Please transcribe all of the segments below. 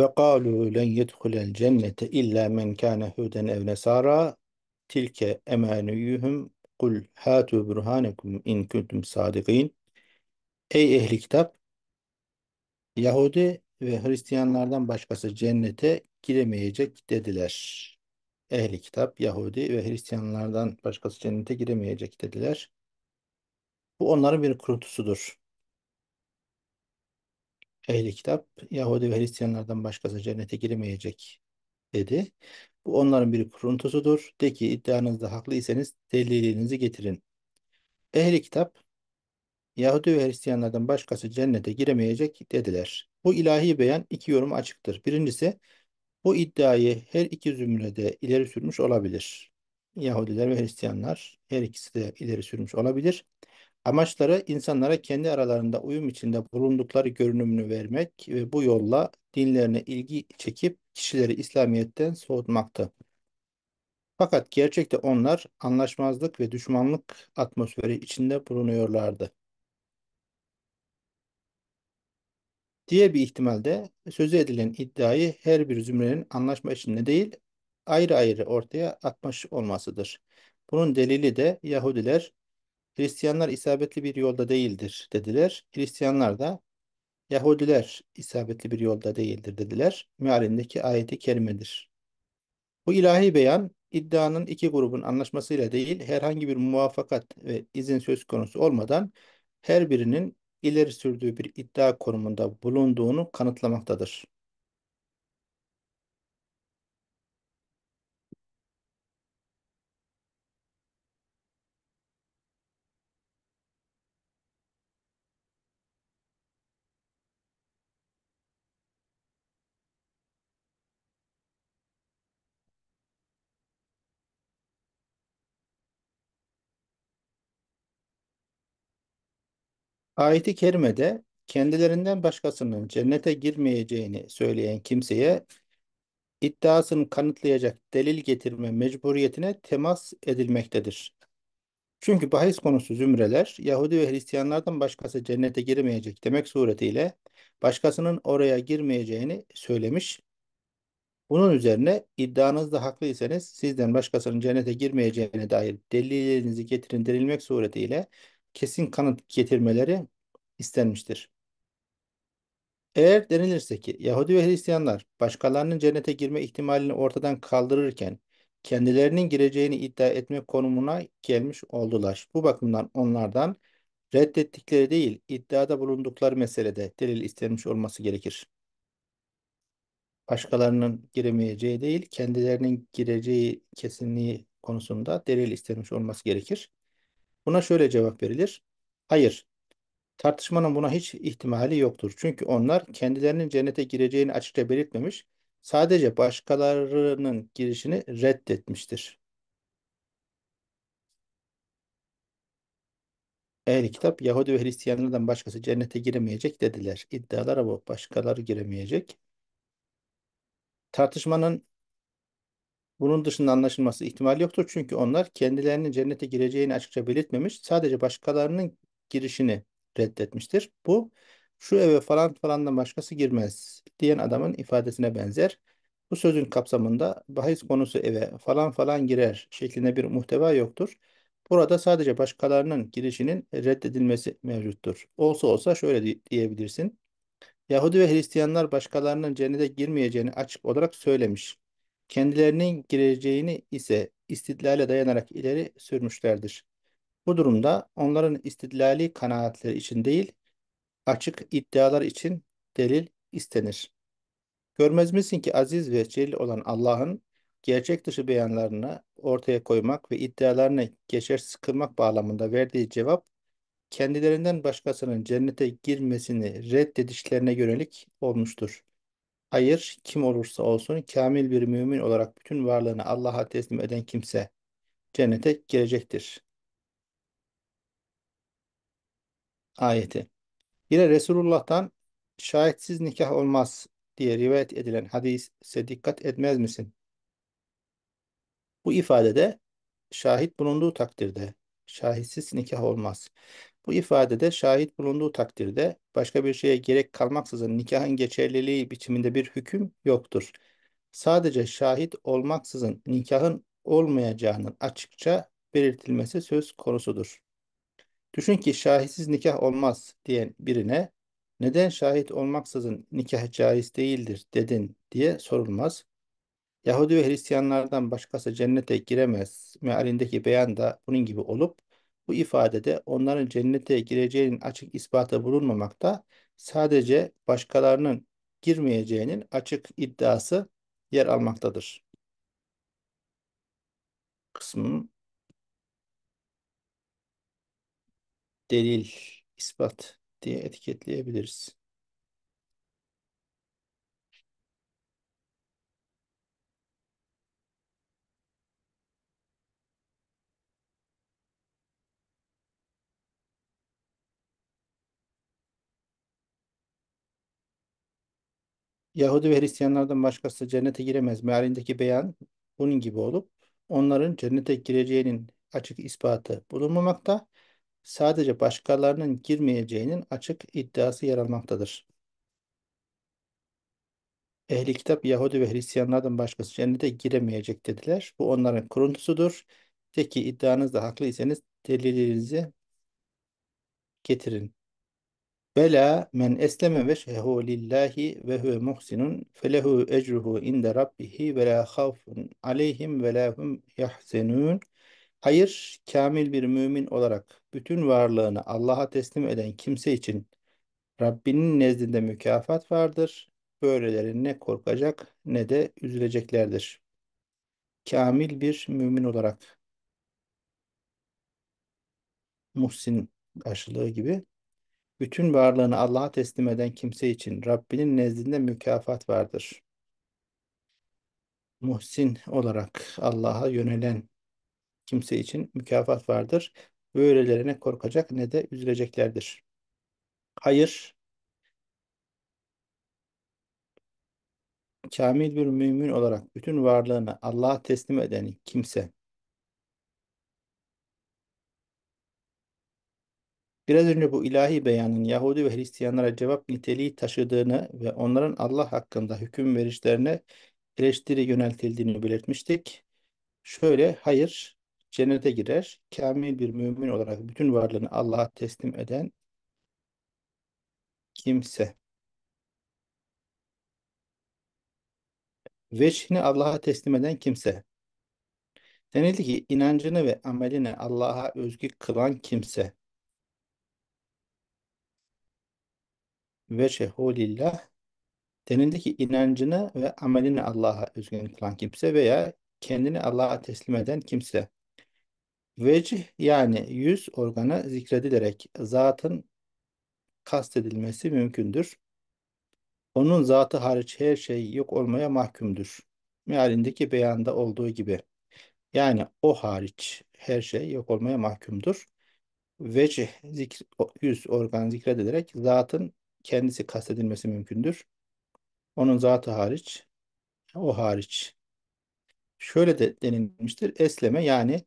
Ve kâlû len yedhulel cennete illâ men kâne huden ev nesâra tilke emaniyuhum kul hâtû burhanekum in kuntum sâdigîn. Ey ehli kitap! Yahudi ve Hristiyanlardan başkası cennete giremeyecek dediler. Ehli kitap, Yahudi ve Hristiyanlardan başkası cennete giremeyecek dediler. Bu onların bir kuruntusudur ehli kitap Yahudi ve Hristiyanlardan başkası cennete giremeyecek dedi. Bu onların bir kuruntusudur. De ki iddianızda haklı iseniz delilinizi getirin. Ehli kitap Yahudi ve Hristiyanlardan başkası cennete giremeyecek dediler. Bu ilahi beyan iki yorum açıktır. Birincisi bu iddiayı her iki zümrede ileri sürmüş olabilir. Yahudiler ve Hristiyanlar her ikisi de ileri sürmüş olabilir. Amaçları insanlara kendi aralarında uyum içinde bulundukları görünümünü vermek ve bu yolla dinlerine ilgi çekip kişileri İslamiyet'ten soğutmaktı. Fakat gerçekte onlar anlaşmazlık ve düşmanlık atmosferi içinde bulunuyorlardı. Diye bir ihtimalde sözü edilen iddiayı her bir zümrenin anlaşma içinde değil ayrı ayrı ortaya atmış olmasıdır. Bunun delili de Yahudiler Hristiyanlar isabetli bir yolda değildir dediler. Hristiyanlar da Yahudiler isabetli bir yolda değildir dediler. Mealindeki ayeti kerimedir. Bu ilahi beyan iddianın iki grubun anlaşmasıyla değil herhangi bir muvaffakat ve izin söz konusu olmadan her birinin ileri sürdüğü bir iddia konumunda bulunduğunu kanıtlamaktadır. Ayet-i kerimede kendilerinden başkasının cennete girmeyeceğini söyleyen kimseye iddiasını kanıtlayacak delil getirme mecburiyetine temas edilmektedir. Çünkü bahis konusu zümreler Yahudi ve Hristiyanlardan başkası cennete girmeyecek demek suretiyle başkasının oraya girmeyeceğini söylemiş. Bunun üzerine iddianız da haklıysanız sizden başkasının cennete girmeyeceğine dair delillerinizi getirin denilmek suretiyle kesin kanıt getirmeleri istenmiştir. Eğer denilirse ki Yahudi ve Hristiyanlar başkalarının cennete girme ihtimalini ortadan kaldırırken kendilerinin gireceğini iddia etme konumuna gelmiş oldular. Bu bakımdan onlardan reddettikleri değil iddiada bulundukları meselede delil istenmiş olması gerekir. Başkalarının giremeyeceği değil kendilerinin gireceği kesinliği konusunda delil istenmiş olması gerekir. Buna şöyle cevap verilir. Hayır. Tartışmanın buna hiç ihtimali yoktur. Çünkü onlar kendilerinin cennete gireceğini açıkça belirtmemiş, sadece başkalarının girişini reddetmiştir. ehl kitap Yahudi ve Hristiyanlardan başkası cennete giremeyecek dediler. İddialara bu. Başkaları giremeyecek. Tartışmanın bunun dışında anlaşılması ihtimal yoktur çünkü onlar kendilerinin cennete gireceğini açıkça belirtmemiş, sadece başkalarının girişini reddetmiştir. Bu şu eve falan falandan başkası girmez diyen adamın ifadesine benzer. Bu sözün kapsamında bahis konusu eve falan falan girer şeklinde bir muhteva yoktur. Burada sadece başkalarının girişinin reddedilmesi mevcuttur. Olsa olsa şöyle diyebilirsin. Yahudi ve Hristiyanlar başkalarının cennete girmeyeceğini açık olarak söylemiş kendilerinin gireceğini ise istidlale dayanarak ileri sürmüşlerdir. Bu durumda onların istidlali kanaatleri için değil, açık iddialar için delil istenir. Görmez misin ki aziz ve celil olan Allah'ın gerçek dışı beyanlarını ortaya koymak ve iddialarını geçersiz kılmak bağlamında verdiği cevap, kendilerinden başkasının cennete girmesini reddedişlerine yönelik olmuştur. Hayır, kim olursa olsun kamil bir mümin olarak bütün varlığını Allah'a teslim eden kimse cennete girecektir. Ayeti. Yine Resulullah'tan şahitsiz nikah olmaz diye rivayet edilen hadise dikkat etmez misin? Bu ifadede şahit bulunduğu takdirde şahitsiz nikah olmaz. Bu ifadede şahit bulunduğu takdirde başka bir şeye gerek kalmaksızın nikahın geçerliliği biçiminde bir hüküm yoktur. Sadece şahit olmaksızın nikahın olmayacağının açıkça belirtilmesi söz konusudur. Düşün ki şahitsiz nikah olmaz diyen birine neden şahit olmaksızın nikah caiz değildir dedin diye sorulmaz. Yahudi ve Hristiyanlardan başkası cennete giremez mealindeki beyan da bunun gibi olup bu ifadede onların cennete gireceğinin açık ispatı bulunmamakta, sadece başkalarının girmeyeceğinin açık iddiası yer almaktadır. Kısmın delil, ispat diye etiketleyebiliriz. Yahudi ve Hristiyanlardan başkası cennete giremez mealindeki beyan bunun gibi olup onların cennete gireceğinin açık ispatı bulunmamakta, sadece başkalarının girmeyeceğinin açık iddiası yer almaktadır. Ehli kitap Yahudi ve Hristiyanlardan başkası cennete giremeyecek dediler. Bu onların kuruntusudur. De ki iddianızda haklı iseniz delilinizi getirin. Bela men esleme veşhehu lillahi ve huve muhsinun felehu ecruhu inde rabbihi ve la havfun aleyhim ve la hum yahzenun. Hayır, kamil bir mümin olarak bütün varlığını Allah'a teslim eden kimse için Rabbinin nezdinde mükafat vardır. Böyleleri ne korkacak ne de üzüleceklerdir. Kamil bir mümin olarak. Muhsin karşılığı gibi. Bütün varlığını Allah'a teslim eden kimse için Rabbinin nezdinde mükafat vardır. Muhsin olarak Allah'a yönelen kimse için mükafat vardır. Böylelerine korkacak ne de üzüleceklerdir. Hayır, kamil bir mümin olarak bütün varlığını Allah'a teslim eden kimse Biraz önce bu ilahi beyanın Yahudi ve Hristiyanlara cevap niteliği taşıdığını ve onların Allah hakkında hüküm verişlerine eleştiri yöneltildiğini belirtmiştik. Şöyle, hayır, cennete girer, kamil bir mümin olarak bütün varlığını Allah'a teslim eden kimse. Veçhini Allah'a teslim eden kimse. Denildi ki inancını ve amelini Allah'a özgü kılan kimse veçehu lillah denindeki inancını ve amelini Allah'a özgün kılan kimse veya kendini Allah'a teslim eden kimse. Vecih yani yüz organı zikredilerek zatın kastedilmesi mümkündür. Onun zatı hariç her şey yok olmaya mahkumdur. Mealindeki beyanda olduğu gibi. Yani o hariç her şey yok olmaya mahkumdur. Vecih zikr, yüz organ zikredilerek zatın kendisi kastedilmesi mümkündür. Onun zatı hariç, o hariç. Şöyle de denilmiştir. Esleme yani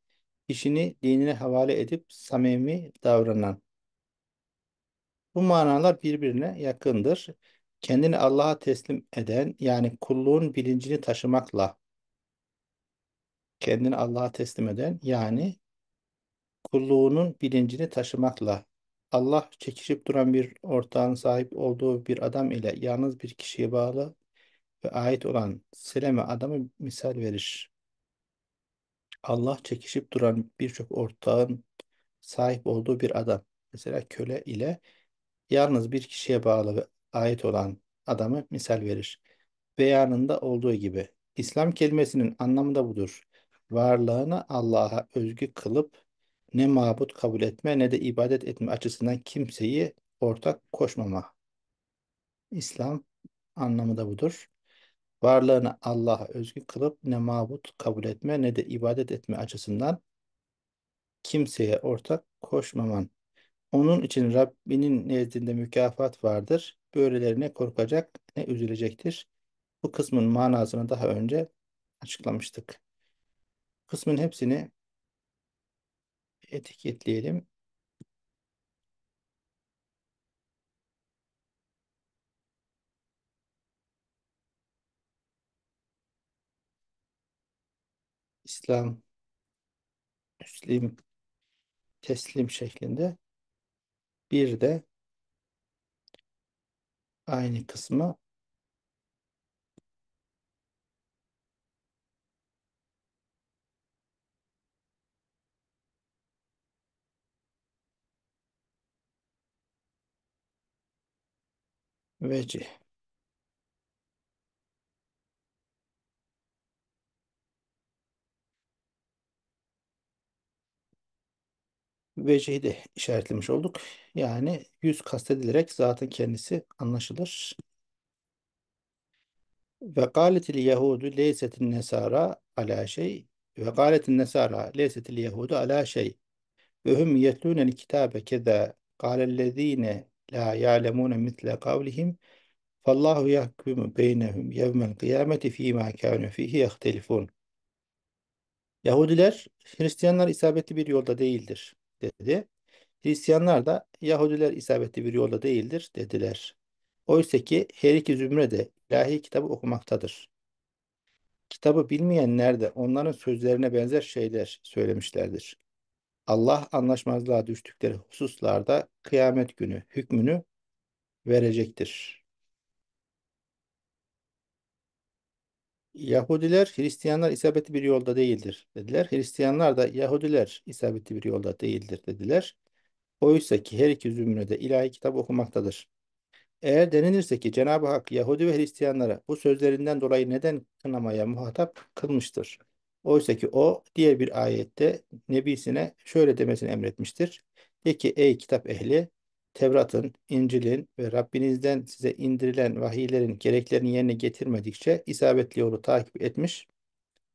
işini dinine havale edip samimi davranan. Bu manalar birbirine yakındır. Kendini Allah'a teslim eden yani kulluğun bilincini taşımakla kendini Allah'a teslim eden yani kulluğunun bilincini taşımakla Allah çekişip duran bir ortağın sahip olduğu bir adam ile yalnız bir kişiye bağlı ve ait olan Seleme adamı misal verir. Allah çekişip duran birçok ortağın sahip olduğu bir adam, mesela köle ile yalnız bir kişiye bağlı ve ait olan adamı misal verir. Ve yanında olduğu gibi İslam kelimesinin anlamı da budur. Varlığını Allah'a özgü kılıp ne mabut kabul etme ne de ibadet etme açısından kimseyi ortak koşmama. İslam anlamı da budur. Varlığını Allah'a özgü kılıp ne mabut kabul etme ne de ibadet etme açısından kimseye ortak koşmaman. Onun için Rabbinin nezdinde mükafat vardır. Böylelerine korkacak ne üzülecektir. Bu kısmın manasını daha önce açıklamıştık. Kısmın hepsini etiketleyelim. İslam, Müslim, Teslim şeklinde bir de aynı kısmı Vecih. Vecihi de işaretlemiş olduk. Yani yüz kastedilerek zaten kendisi anlaşılır. Ve galetil yehudu leysetin nesara ala şey ve galetin nesara leysetil Yahudu, ala şey ve hum yetlûnel kitabe keda galellezîne la ya'lemune mitle kavlihim fallahu yahkumu beynehum yevmel kıyameti fîmâ kânu fîhi yehtelifûn. Yahudiler Hristiyanlar isabetli bir yolda değildir dedi. Hristiyanlar da Yahudiler isabetli bir yolda değildir dediler. Oysa ki her iki zümre de ilahi kitabı okumaktadır. Kitabı bilmeyenler de onların sözlerine benzer şeyler söylemişlerdir. Allah anlaşmazlığa düştükleri hususlarda kıyamet günü hükmünü verecektir. Yahudiler, Hristiyanlar isabetli bir yolda değildir dediler. Hristiyanlar da Yahudiler isabetli bir yolda değildir dediler. Oysa ki her iki de ilahi kitap okumaktadır. Eğer denilirse ki Cenab-ı Hak Yahudi ve Hristiyanlara bu sözlerinden dolayı neden kınamaya muhatap kılmıştır? Oysa ki o diğer bir ayette nebisine şöyle demesini emretmiştir. De ki ey kitap ehli Tevrat'ın, İncil'in ve Rabbinizden size indirilen vahiylerin gereklerini yerine getirmedikçe isabetli yolu takip etmiş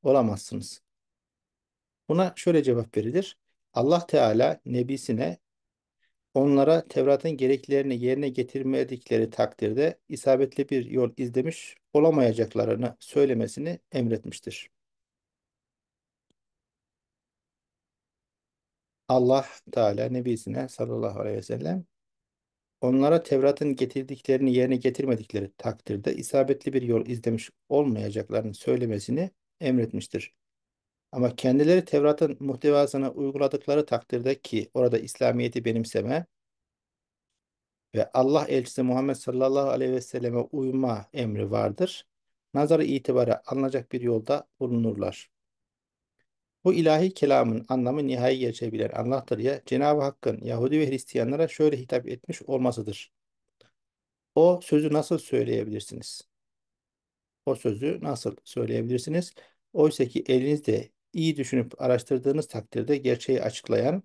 olamazsınız. Buna şöyle cevap verilir. Allah Teala nebisine onlara Tevrat'ın gereklerini yerine getirmedikleri takdirde isabetli bir yol izlemiş olamayacaklarını söylemesini emretmiştir. Allah Teala Nebisine sallallahu aleyhi ve sellem onlara Tevrat'ın getirdiklerini yerine getirmedikleri takdirde isabetli bir yol izlemiş olmayacaklarını söylemesini emretmiştir. Ama kendileri Tevrat'ın muhtevasına uyguladıkları takdirde ki orada İslamiyet'i benimseme ve Allah elçisi Muhammed sallallahu aleyhi ve selleme uyma emri vardır. Nazar itibara alınacak bir yolda bulunurlar. Bu ilahi kelamın anlamı nihai geçebilen Allah'tır ya Cenab-ı Hakk'ın Yahudi ve Hristiyanlara şöyle hitap etmiş olmasıdır. O sözü nasıl söyleyebilirsiniz? O sözü nasıl söyleyebilirsiniz? Oysa ki elinizde iyi düşünüp araştırdığınız takdirde gerçeği açıklayan,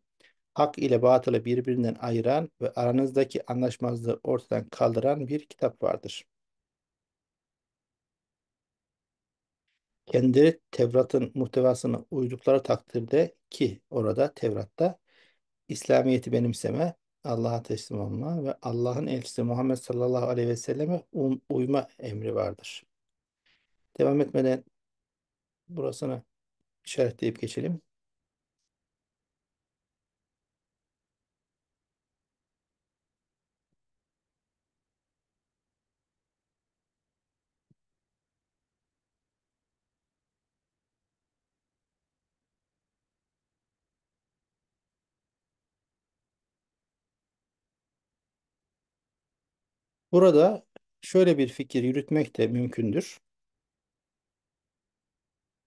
hak ile batılı birbirinden ayıran ve aranızdaki anlaşmazlığı ortadan kaldıran bir kitap vardır. kendileri Tevrat'ın muhtevasını uydukları takdirde ki orada Tevrat'ta İslamiyet'i benimseme, Allah'a teslim olma ve Allah'ın elçisi Muhammed sallallahu aleyhi ve selleme um, uyma emri vardır. Devam etmeden burasını işaretleyip geçelim. Burada şöyle bir fikir yürütmek de mümkündür.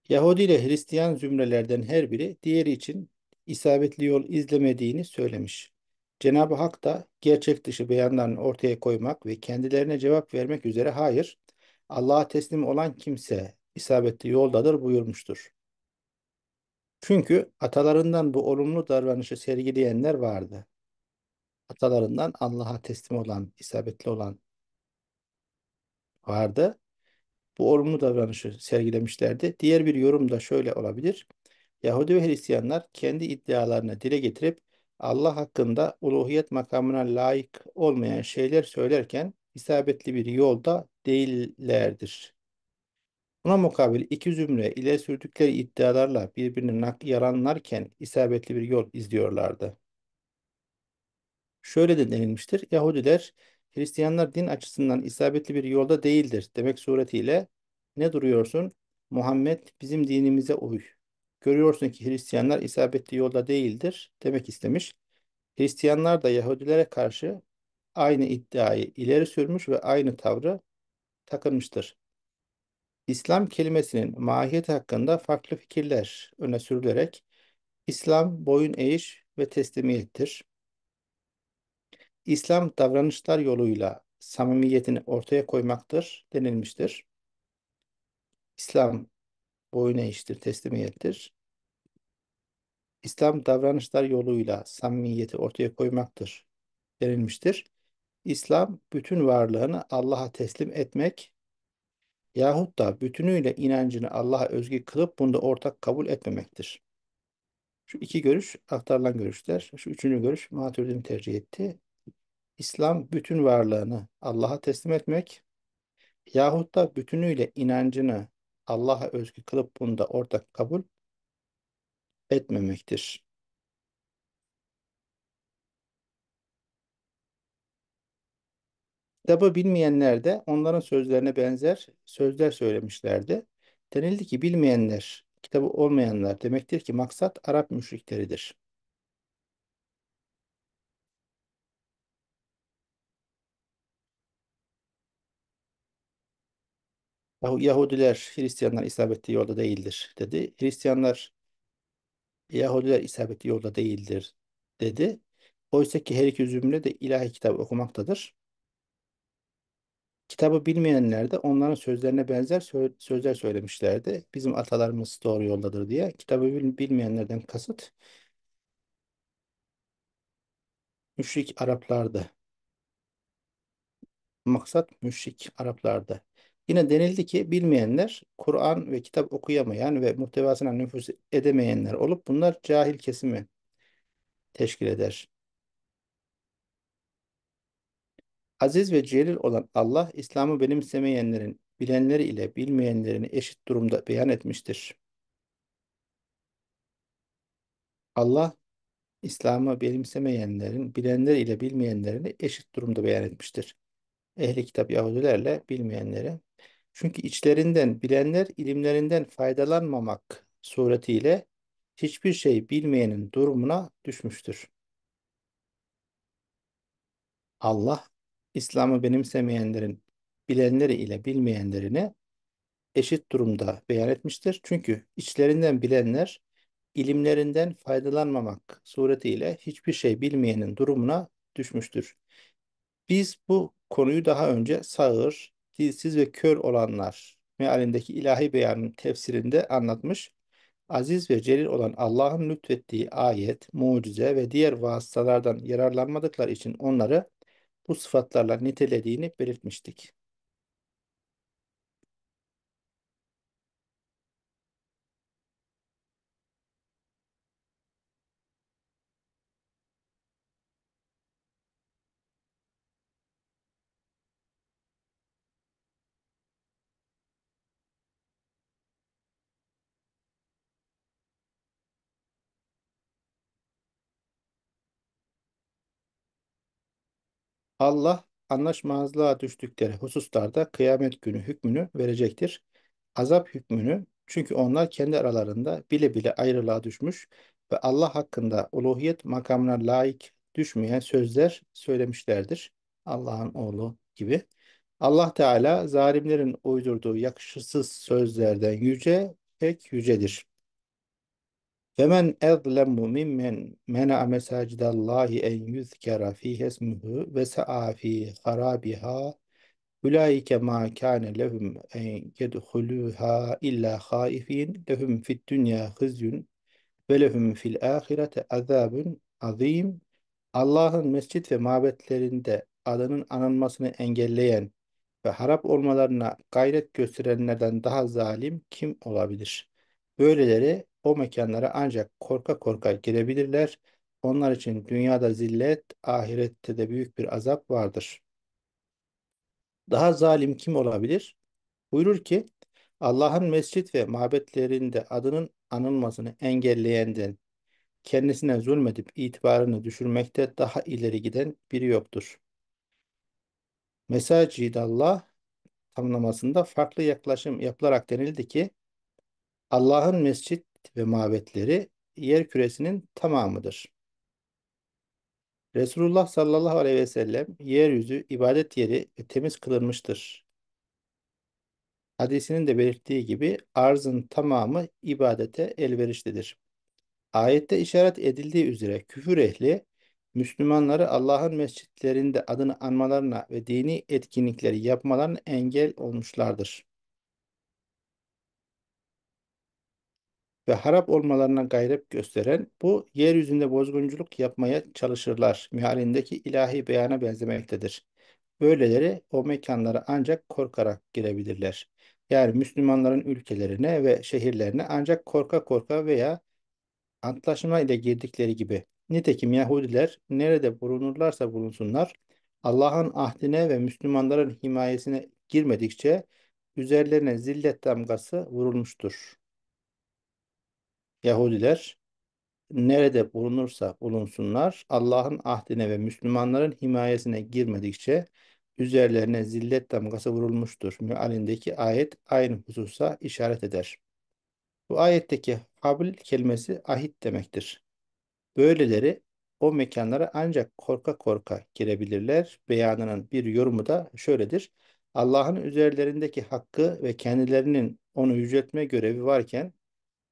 Yahudi ile Hristiyan zümrelerden her biri diğeri için isabetli yol izlemediğini söylemiş. Cenab-ı Hak da gerçek dışı beyanlarını ortaya koymak ve kendilerine cevap vermek üzere hayır, Allah'a teslim olan kimse isabetli yoldadır buyurmuştur. Çünkü atalarından bu olumlu davranışı sergileyenler vardı atalarından Allah'a teslim olan, isabetli olan vardı. Bu olumlu davranışı sergilemişlerdi. Diğer bir yorum da şöyle olabilir. Yahudi ve Hristiyanlar kendi iddialarını dile getirip Allah hakkında uluhiyet makamına layık olmayan şeyler söylerken isabetli bir yolda değillerdir. Buna mukabil iki zümre ile sürdükleri iddialarla birbirini yaranlarken isabetli bir yol izliyorlardı şöyle de denilmiştir. Yahudiler Hristiyanlar din açısından isabetli bir yolda değildir demek suretiyle ne duruyorsun? Muhammed bizim dinimize uy. Görüyorsun ki Hristiyanlar isabetli yolda değildir demek istemiş. Hristiyanlar da Yahudilere karşı aynı iddiayı ileri sürmüş ve aynı tavrı takınmıştır. İslam kelimesinin mahiyeti hakkında farklı fikirler öne sürülerek İslam boyun eğiş ve teslimiyettir. İslam davranışlar yoluyla samimiyetini ortaya koymaktır denilmiştir. İslam boyun eğiştir, teslimiyettir. İslam davranışlar yoluyla samimiyeti ortaya koymaktır denilmiştir. İslam bütün varlığını Allah'a teslim etmek yahut da bütünüyle inancını Allah'a özgü kılıp bunda ortak kabul etmemektir. Şu iki görüş aktarılan görüşler. Şu üçüncü görüş Maturidin tercih etti. İslam bütün varlığını Allah'a teslim etmek yahut da bütünüyle inancını Allah'a özgü kılıp bunu da ortak kabul etmemektir. Kitabı bilmeyenler de onların sözlerine benzer sözler söylemişlerdi. Denildi ki bilmeyenler, kitabı olmayanlar demektir ki maksat Arap müşrikleridir. Yahudiler Hristiyanlar isabetli yolda değildir dedi. Hristiyanlar Yahudiler isabetli yolda değildir dedi. Oysa ki her iki zümre de ilahi kitabı okumaktadır. Kitabı bilmeyenler de onların sözlerine benzer sözler söylemişlerdi. Bizim atalarımız doğru yoldadır diye. Kitabı bilmeyenlerden kasıt müşrik Araplardı. Maksat müşrik Araplardı. Yine denildi ki bilmeyenler Kur'an ve kitap okuyamayan ve muhtevasına nüfus edemeyenler olup bunlar cahil kesimi teşkil eder. Aziz ve celil olan Allah İslam'ı benimsemeyenlerin bilenleri ile bilmeyenlerini eşit durumda beyan etmiştir. Allah İslam'ı benimsemeyenlerin bilenleri ile bilmeyenlerini eşit durumda beyan etmiştir. Ehli kitap Yahudilerle bilmeyenleri çünkü içlerinden bilenler ilimlerinden faydalanmamak suretiyle hiçbir şey bilmeyenin durumuna düşmüştür. Allah, İslam'ı benimsemeyenlerin bilenleri ile bilmeyenlerini eşit durumda beyan etmiştir. Çünkü içlerinden bilenler ilimlerinden faydalanmamak suretiyle hiçbir şey bilmeyenin durumuna düşmüştür. Biz bu konuyu daha önce sağır, dilsiz ve kör olanlar mealindeki ilahi beyanın tefsirinde anlatmış. Aziz ve celil olan Allah'ın lütfettiği ayet, mucize ve diğer vasıtalardan yararlanmadıkları için onları bu sıfatlarla nitelediğini belirtmiştik. Allah anlaşmazlığa düştükleri hususlarda kıyamet günü hükmünü verecektir. Azap hükmünü çünkü onlar kendi aralarında bile bile ayrılığa düşmüş ve Allah hakkında uluhiyet makamına layık düşmeyen sözler söylemişlerdir. Allah'ın oğlu gibi. Allah Teala zalimlerin uydurduğu yakışırsız sözlerden yüce pek yücedir. Femen ezlemu mimmen mena'a mesacidallahi en yüzkera fihi esmuhu ve sa'a fi harabiha Ulaike ma kâne lehum en yedhulûhâ illa hâifîn lehum fid dünya hızyun ve lehum fil ahirete azabun azim. Allah'ın mescit ve mabetlerinde adının anılmasını engelleyen ve harap olmalarına gayret gösterenlerden daha zalim kim olabilir? Böyleleri o mekanlara ancak korka korka girebilirler. Onlar için dünyada zillet, ahirette de büyük bir azap vardır. Daha zalim kim olabilir? Buyurur ki, Allah'ın mescit ve mabetlerinde adının anılmasını engelleyenden, kendisine zulmedip itibarını düşürmekte daha ileri giden biri yoktur. Allah tamlamasında farklı yaklaşım yapılarak denildi ki, Allah'ın mescit ve mabetleri yer küresinin tamamıdır. Resulullah sallallahu aleyhi ve sellem yeryüzü ibadet yeri ve temiz kılınmıştır. Hadisinin de belirttiği gibi arzın tamamı ibadete elverişlidir. Ayette işaret edildiği üzere küfür ehli Müslümanları Allah'ın mescitlerinde adını anmalarına ve dini etkinlikleri yapmalarına engel olmuşlardır. ve harap olmalarına gayret gösteren bu yeryüzünde bozgunculuk yapmaya çalışırlar mihalindeki ilahi beyana benzemektedir. Böyleleri o mekanlara ancak korkarak girebilirler. Yani Müslümanların ülkelerine ve şehirlerine ancak korka korka veya antlaşma ile girdikleri gibi. Nitekim Yahudiler nerede bulunurlarsa bulunsunlar Allah'ın ahdine ve Müslümanların himayesine girmedikçe üzerlerine zillet damgası vurulmuştur. Yahudiler nerede bulunursa bulunsunlar Allah'ın ahdine ve Müslümanların himayesine girmedikçe üzerlerine zillet damgası vurulmuştur. Mealindeki ayet aynı hususa işaret eder. Bu ayetteki habl kelimesi ahit demektir. Böyleleri o mekanlara ancak korka korka girebilirler. Beyanının bir yorumu da şöyledir. Allah'ın üzerlerindeki hakkı ve kendilerinin onu yüceltme görevi varken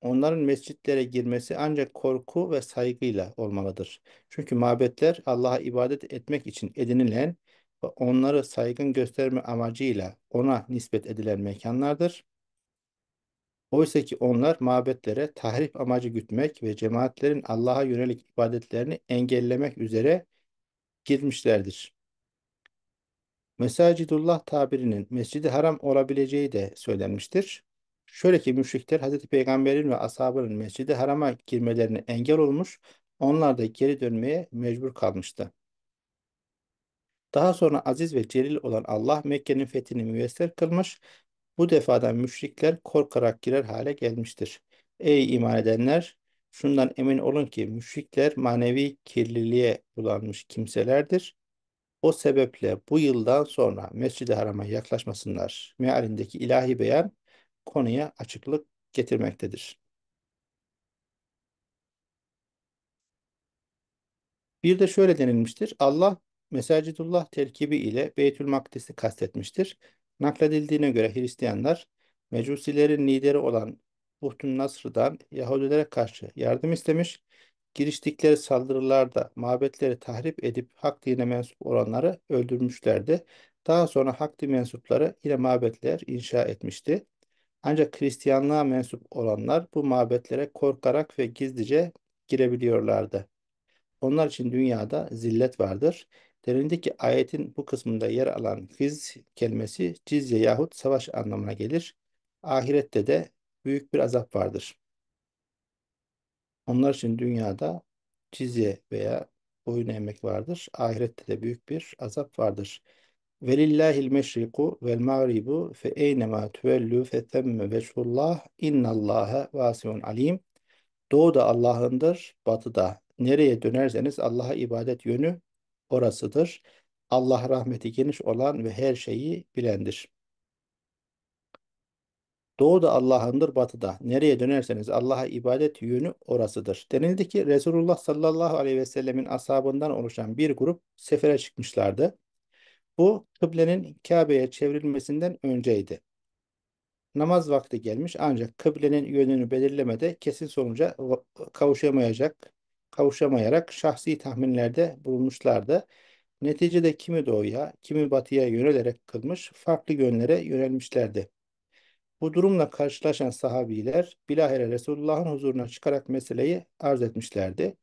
Onların mescitlere girmesi ancak korku ve saygıyla olmalıdır. Çünkü mabetler Allah'a ibadet etmek için edinilen ve onları saygın gösterme amacıyla ona nispet edilen mekanlardır. Oysa ki onlar mabetlere tahrip amacı gütmek ve cemaatlerin Allah'a yönelik ibadetlerini engellemek üzere girmişlerdir. Mesacidullah tabirinin mescidi haram olabileceği de söylenmiştir. Şöyle ki müşrikler Hazreti Peygamber'in ve ashabının mescidi harama girmelerine engel olmuş, onlar da geri dönmeye mecbur kalmıştı. Daha sonra aziz ve celil olan Allah Mekke'nin fethini müyesser kılmış, bu defadan müşrikler korkarak girer hale gelmiştir. Ey iman edenler! Şundan emin olun ki müşrikler manevi kirliliğe bulanmış kimselerdir. O sebeple bu yıldan sonra Mescid-i Haram'a yaklaşmasınlar. Mealindeki ilahi beyan konuya açıklık getirmektedir. Bir de şöyle denilmiştir. Allah Mesacitullah terkibi ile Beytül Makdis'i kastetmiştir. Nakledildiğine göre Hristiyanlar Mecusilerin lideri olan Buhtun Nasr'dan Yahudilere karşı yardım istemiş. Giriştikleri saldırılarda mabetleri tahrip edip hak dine mensup olanları öldürmüşlerdi. Daha sonra hak dine mensupları yine mabetler inşa etmişti. Ancak Hristiyanlığa mensup olanlar bu mabetlere korkarak ve gizlice girebiliyorlardı. Onlar için dünyada zillet vardır. Derindeki ayetin bu kısmında yer alan giz kelimesi cizye yahut savaş anlamına gelir. Ahirette de büyük bir azap vardır. Onlar için dünyada cizye veya boyun eğmek vardır. Ahirette de büyük bir azap vardır. Velillahil meşriku vel mağribu fe eynema tüvellü fe temme veçhullah innallâhe vâsiun alim. Doğu da Allah'ındır, batı da. Nereye dönerseniz Allah'a ibadet yönü orasıdır. Allah rahmeti geniş olan ve her şeyi bilendir. Doğu da Allah'ındır, batı da. Nereye dönerseniz Allah'a ibadet yönü orasıdır. Denildi ki Resulullah sallallahu aleyhi ve sellemin asabından oluşan bir grup sefere çıkmışlardı. Bu kıblenin Kabe'ye çevrilmesinden önceydi. Namaz vakti gelmiş ancak kıblenin yönünü belirlemede kesin sonuca kavuşamayacak, kavuşamayarak şahsi tahminlerde bulunmuşlardı. Neticede kimi doğuya, kimi batıya yönelerek kılmış, farklı yönlere yönelmişlerdi. Bu durumla karşılaşan sahabiler bilahare Resulullah'ın huzuruna çıkarak meseleyi arz etmişlerdi.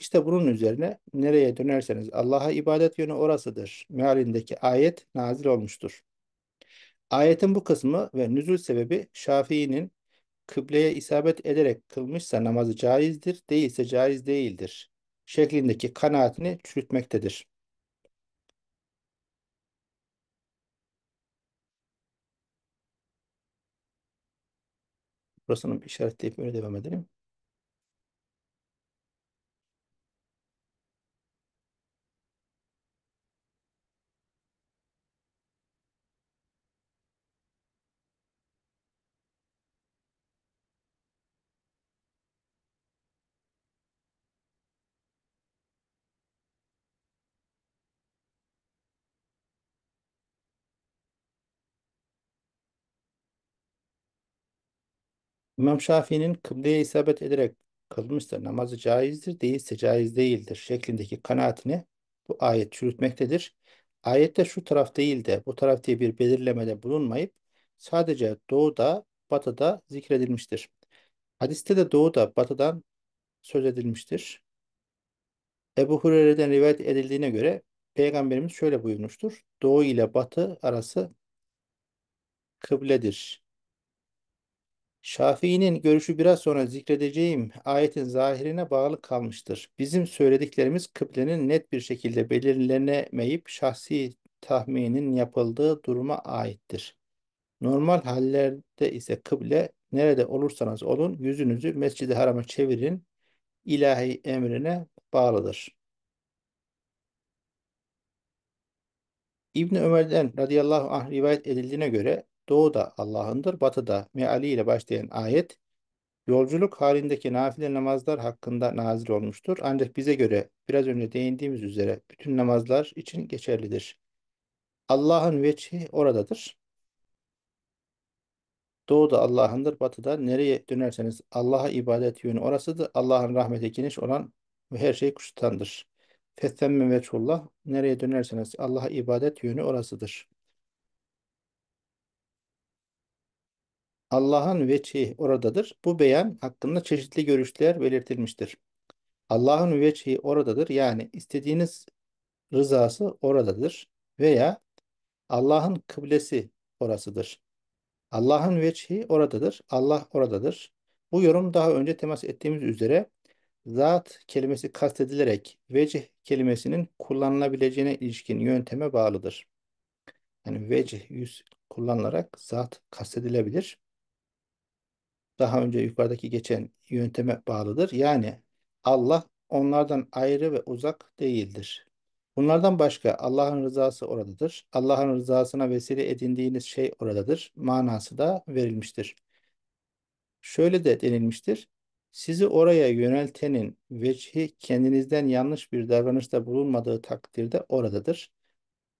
İşte bunun üzerine nereye dönerseniz Allah'a ibadet yönü orasıdır. Mealindeki ayet nazil olmuştur. Ayetin bu kısmı ve nüzul sebebi Şafii'nin kıbleye isabet ederek kılmışsa namazı caizdir, değilse caiz değildir şeklindeki kanaatini çürütmektedir. Burasını işaretleyip öyle devam edelim. İmam Şafii'nin kıbleye isabet ederek kılmışsa namazı caizdir, değilse caiz değildir şeklindeki kanaatini bu ayet çürütmektedir. Ayette şu taraf değil de bu taraf diye bir belirlemede bulunmayıp sadece doğuda, batıda zikredilmiştir. Hadiste de doğuda, batıdan söz edilmiştir. Ebu Hureyre'den rivayet edildiğine göre Peygamberimiz şöyle buyurmuştur. Doğu ile batı arası kıbledir. Şafii'nin görüşü biraz sonra zikredeceğim ayetin zahirine bağlı kalmıştır. Bizim söylediklerimiz kıblenin net bir şekilde belirlenemeyip şahsi tahminin yapıldığı duruma aittir. Normal hallerde ise kıble nerede olursanız olun yüzünüzü Mescidi Haram'a çevirin ilahi emrine bağlıdır. İbni Ömer'den radıyallahu anh rivayet edildiğine göre Doğu da Allah'ındır, batı da meali ile başlayan ayet yolculuk halindeki nafile namazlar hakkında nazil olmuştur. Ancak bize göre biraz önce değindiğimiz üzere bütün namazlar için geçerlidir. Allah'ın veçhi oradadır. Doğu da Allah'ındır, batı da nereye dönerseniz Allah'a ibadet yönü orasıdır. Allah'ın rahmeti geniş olan ve her şey kuşatandır. Fethemme veçhullah, nereye dönerseniz Allah'a ibadet yönü orasıdır. Allah'ın veçhi oradadır. Bu beyan hakkında çeşitli görüşler belirtilmiştir. Allah'ın veçhi oradadır. Yani istediğiniz rızası oradadır veya Allah'ın kıblesi orasıdır. Allah'ın veçhi oradadır. Allah oradadır. Bu yorum daha önce temas ettiğimiz üzere zat kelimesi kastedilerek vecih kelimesinin kullanılabileceğine ilişkin yönteme bağlıdır. Yani vecih yüz kullanılarak zat kastedilebilir daha önce yukarıdaki geçen yönteme bağlıdır. Yani Allah onlardan ayrı ve uzak değildir. Bunlardan başka Allah'ın rızası oradadır. Allah'ın rızasına vesile edindiğiniz şey oradadır. Manası da verilmiştir. Şöyle de denilmiştir. Sizi oraya yöneltenin vecihi kendinizden yanlış bir davranışta bulunmadığı takdirde oradadır.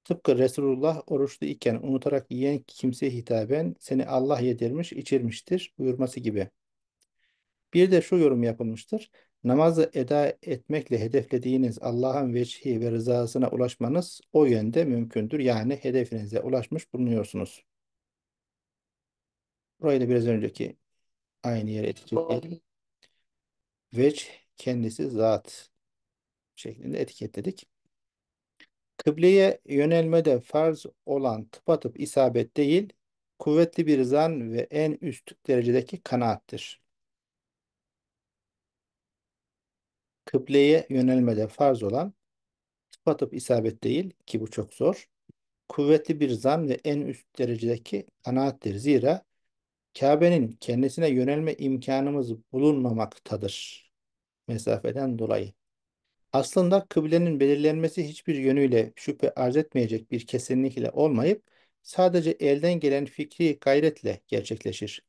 Tıpkı Resulullah oruçlu iken unutarak yiyen kimseye hitaben seni Allah yedirmiş, içirmiştir buyurması gibi. Bir de şu yorum yapılmıştır. Namazı eda etmekle hedeflediğiniz Allah'ın vecihi ve rızasına ulaşmanız o yönde mümkündür. Yani hedefinize ulaşmış bulunuyorsunuz. Burayı da biraz önceki aynı yere etiketleyelim. Vec kendisi zat şeklinde etiketledik. Kıbleye yönelmede farz olan tıpatıp isabet değil, kuvvetli bir zan ve en üst derecedeki kanaattir. Kıbleye yönelmede farz olan tıpatıp isabet değil ki bu çok zor. Kuvvetli bir zan ve en üst derecedeki kanaattir. Zira Kabe'nin kendisine yönelme imkanımız bulunmamaktadır mesafeden dolayı. Aslında kıblenin belirlenmesi hiçbir yönüyle şüphe arz etmeyecek bir kesinlikle olmayıp sadece elden gelen fikri gayretle gerçekleşir.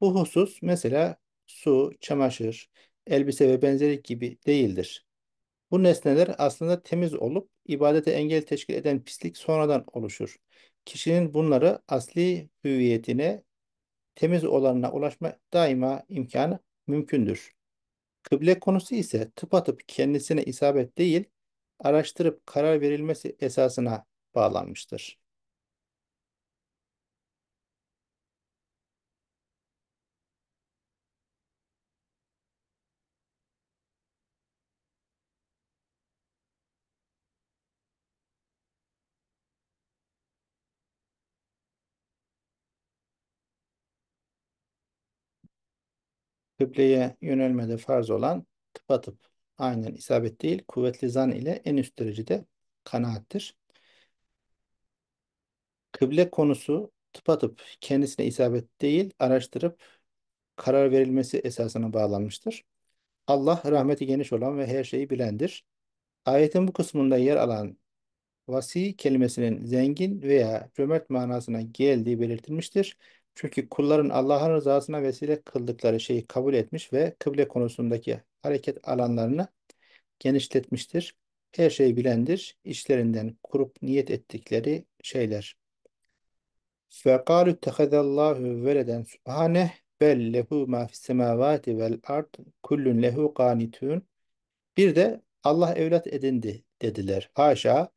Bu husus mesela su, çamaşır, elbise ve benzeri gibi değildir. Bu nesneler aslında temiz olup ibadete engel teşkil eden pislik sonradan oluşur. Kişinin bunları asli hüviyetine, temiz olanına ulaşma daima imkanı mümkündür. Kıble konusu ise tıpatıp kendisine isabet değil, araştırıp karar verilmesi esasına bağlanmıştır. kıbleye yönelmede farz olan tıpatıp aynen isabet değil kuvvetli zan ile en üst derecede kanaattir. Kıble konusu tıpatıp kendisine isabet değil araştırıp karar verilmesi esasına bağlanmıştır. Allah rahmeti geniş olan ve her şeyi bilendir. Ayetin bu kısmında yer alan vasi kelimesinin zengin veya cömert manasına geldiği belirtilmiştir. Çünkü kulların Allah'ın rızasına vesile kıldıkları şeyi kabul etmiş ve kıble konusundaki hareket alanlarını genişletmiştir. Her şeyi bilendir. İşlerinden kurup niyet ettikleri şeyler. فَقَالُ اتَّخَذَ اللّٰهُ وَلَدًا سُبْحَانَهُ بَلْ لَهُ مَا فِي السَّمَاوَاتِ وَالْاَرْضِ كُلُّنْ لَهُ قَانِتُونَ Bir de Allah evlat edindi dediler. Haşa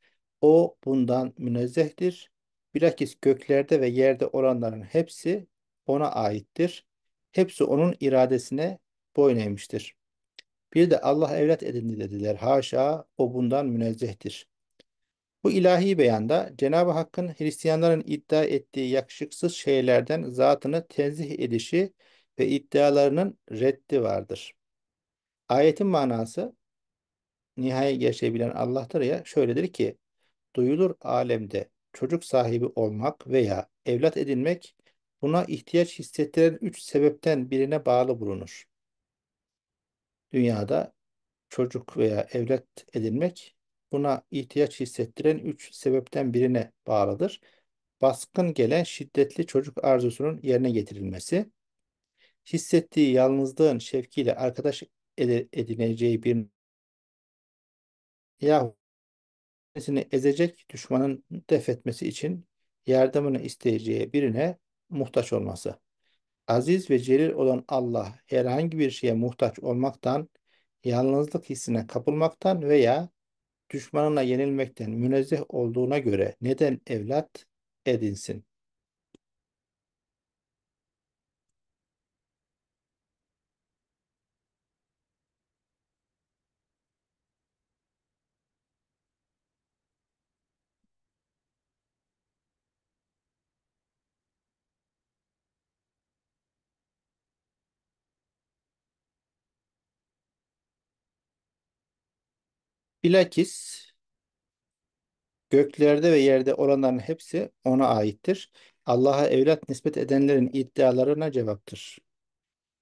o bundan münezzehtir. Bilakis göklerde ve yerde olanların hepsi ona aittir. Hepsi onun iradesine boyun eğmiştir. Bir de Allah evlat edindi dediler. Haşa o bundan münezzehtir. Bu ilahi beyanda Cenab-ı Hakk'ın Hristiyanların iddia ettiği yakışıksız şeylerden zatını tenzih edişi ve iddialarının reddi vardır. Ayetin manası nihayet gerçeği bilen Allah'tır ya şöyledir ki duyulur alemde çocuk sahibi olmak veya evlat edinmek buna ihtiyaç hissettiren üç sebepten birine bağlı bulunur. Dünyada çocuk veya evlat edinmek buna ihtiyaç hissettiren üç sebepten birine bağlıdır. Baskın gelen şiddetli çocuk arzusunun yerine getirilmesi, hissettiği yalnızlığın şevkiyle arkadaş edineceği bir yahut kendisini ezecek düşmanın defetmesi için yardımını isteyeceği birine muhtaç olması. Aziz ve celil olan Allah herhangi bir şeye muhtaç olmaktan, yalnızlık hissine kapılmaktan veya düşmanına yenilmekten münezzeh olduğuna göre neden evlat edinsin? Bilakis göklerde ve yerde olanların hepsi ona aittir. Allah'a evlat nispet edenlerin iddialarına cevaptır.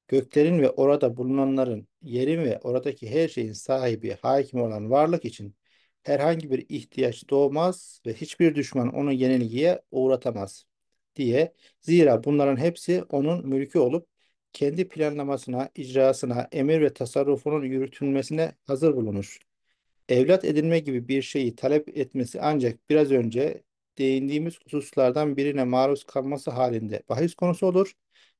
Göklerin ve orada bulunanların, yerin ve oradaki her şeyin sahibi, hakim olan varlık için herhangi bir ihtiyaç doğmaz ve hiçbir düşman onu yenilgiye uğratamaz diye. Zira bunların hepsi onun mülkü olup kendi planlamasına, icrasına, emir ve tasarrufunun yürütülmesine hazır bulunur. Evlat edinme gibi bir şeyi talep etmesi ancak biraz önce değindiğimiz hususlardan birine maruz kalması halinde bahis konusu olur.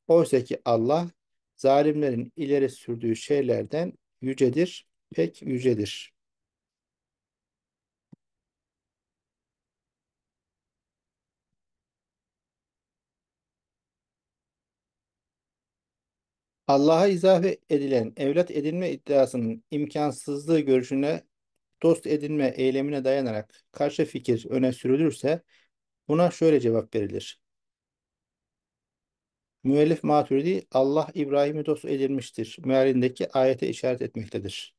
Oysa ki Allah zalimlerin ileri sürdüğü şeylerden yücedir, pek yücedir. Allah'a izafe edilen evlat edinme iddiasının imkansızlığı görüşüne dost edinme eylemine dayanarak karşı fikir öne sürülürse buna şöyle cevap verilir. Müellif Maturidi Allah İbrahim'i dost edilmiştir. Mealindeki ayete işaret etmektedir.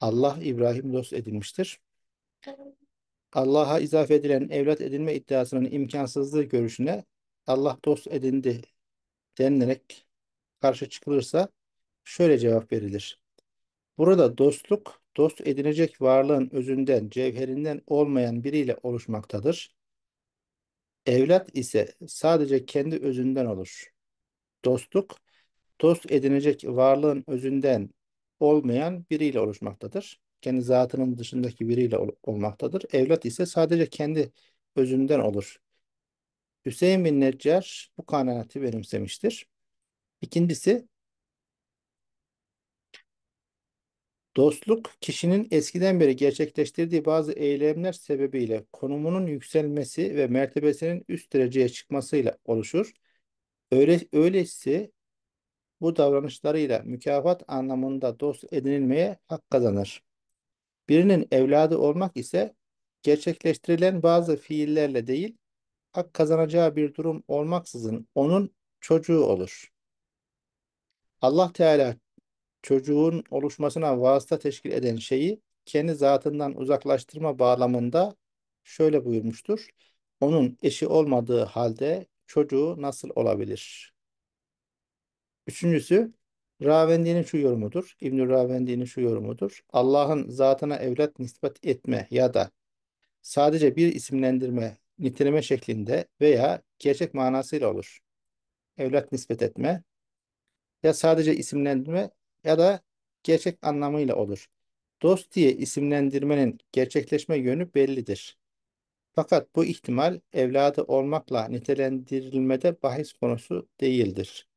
Allah İbrahim dost edilmiştir. Allah'a izafe edilen evlat edinme iddiasının imkansızlığı görüşüne Allah dost edindi denilerek karşı çıkılırsa şöyle cevap verilir. Burada dostluk dost edinecek varlığın özünden, cevherinden olmayan biriyle oluşmaktadır. Evlat ise sadece kendi özünden olur. Dostluk, dost edinecek varlığın özünden olmayan biriyle oluşmaktadır. Kendi zatının dışındaki biriyle ol olmaktadır. Evlat ise sadece kendi özünden olur. Hüseyin bin Neccar bu kanaati benimsemiştir. İkincisi, Dostluk, kişinin eskiden beri gerçekleştirdiği bazı eylemler sebebiyle konumunun yükselmesi ve mertebesinin üst dereceye çıkmasıyla oluşur. Öyle, öyleyse bu davranışlarıyla mükafat anlamında dost edinilmeye hak kazanır. Birinin evladı olmak ise gerçekleştirilen bazı fiillerle değil, hak kazanacağı bir durum olmaksızın onun çocuğu olur. Allah Teala çocuğun oluşmasına vasıta teşkil eden şeyi kendi zatından uzaklaştırma bağlamında şöyle buyurmuştur. Onun eşi olmadığı halde çocuğu nasıl olabilir? Üçüncüsü Ravendi'nin şu yorumudur. İbn-i Ravendi'nin şu yorumudur. Allah'ın zatına evlat nispet etme ya da sadece bir isimlendirme, niteleme şeklinde veya gerçek manasıyla olur. Evlat nispet etme ya sadece isimlendirme ya da gerçek anlamıyla olur. Dost diye isimlendirmenin gerçekleşme yönü bellidir. Fakat bu ihtimal evladı olmakla nitelendirilmede bahis konusu değildir.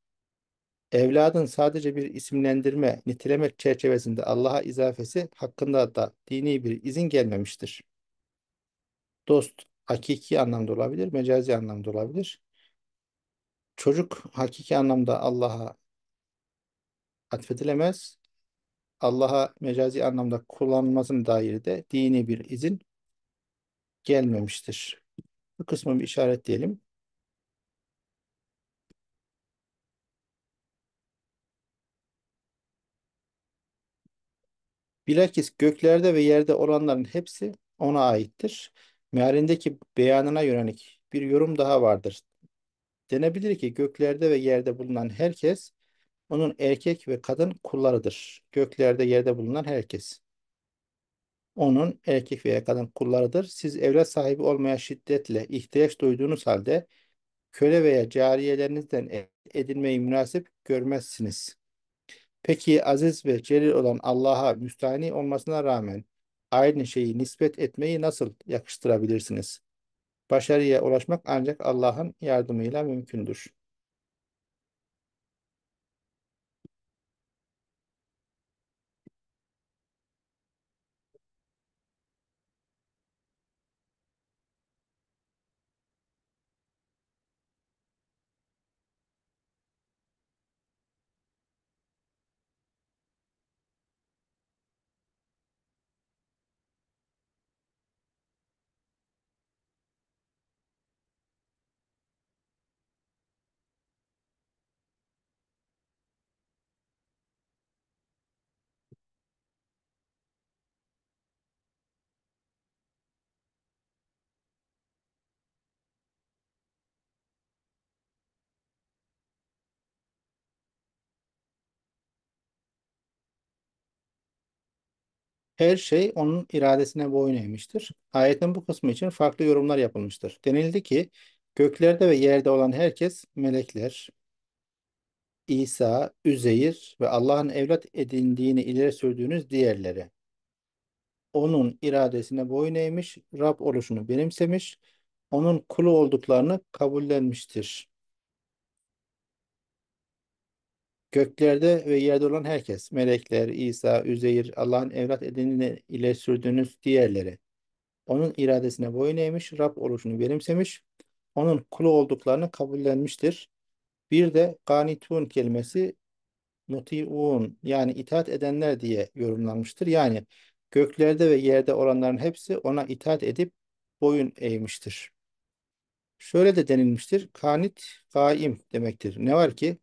Evladın sadece bir isimlendirme, niteleme çerçevesinde Allah'a izafesi hakkında da dini bir izin gelmemiştir. Dost hakiki anlamda olabilir, mecazi anlamda olabilir. Çocuk hakiki anlamda Allah'a atfedilemez. Allah'a mecazi anlamda kullanılmasına dair de dini bir izin gelmemiştir. Bu kısmı bir işaret diyelim. Bilakis göklerde ve yerde olanların hepsi ona aittir. Mealindeki beyanına yönelik bir yorum daha vardır. Denebilir ki göklerde ve yerde bulunan herkes onun erkek ve kadın kullarıdır. Göklerde yerde bulunan herkes. Onun erkek veya kadın kullarıdır. Siz evlat sahibi olmaya şiddetle ihtiyaç duyduğunuz halde köle veya cariyelerinizden e- edinmeyi münasip görmezsiniz. Peki aziz ve celil olan Allah'a müstahni olmasına rağmen aynı şeyi nispet etmeyi nasıl yakıştırabilirsiniz? Başarıya ulaşmak ancak Allah'ın yardımıyla mümkündür. Her şey onun iradesine boyun eğmiştir. Ayetin bu kısmı için farklı yorumlar yapılmıştır. Denildi ki göklerde ve yerde olan herkes melekler, İsa, Üzeyir ve Allah'ın evlat edindiğini ileri sürdüğünüz diğerleri. Onun iradesine boyun eğmiş, Rab oluşunu benimsemiş, onun kulu olduklarını kabullenmiştir. Göklerde ve yerde olan herkes, melekler, İsa, Üzeyir, Allah'ın evlat edinine ile sürdüğünüz diğerleri, onun iradesine boyun eğmiş, Rab oluşunu benimsemiş, onun kulu olduklarını kabullenmiştir. Bir de ganitun kelimesi mutiun yani itaat edenler diye yorumlanmıştır. Yani göklerde ve yerde olanların hepsi ona itaat edip boyun eğmiştir. Şöyle de denilmiştir. Kanit kaim demektir. Ne var ki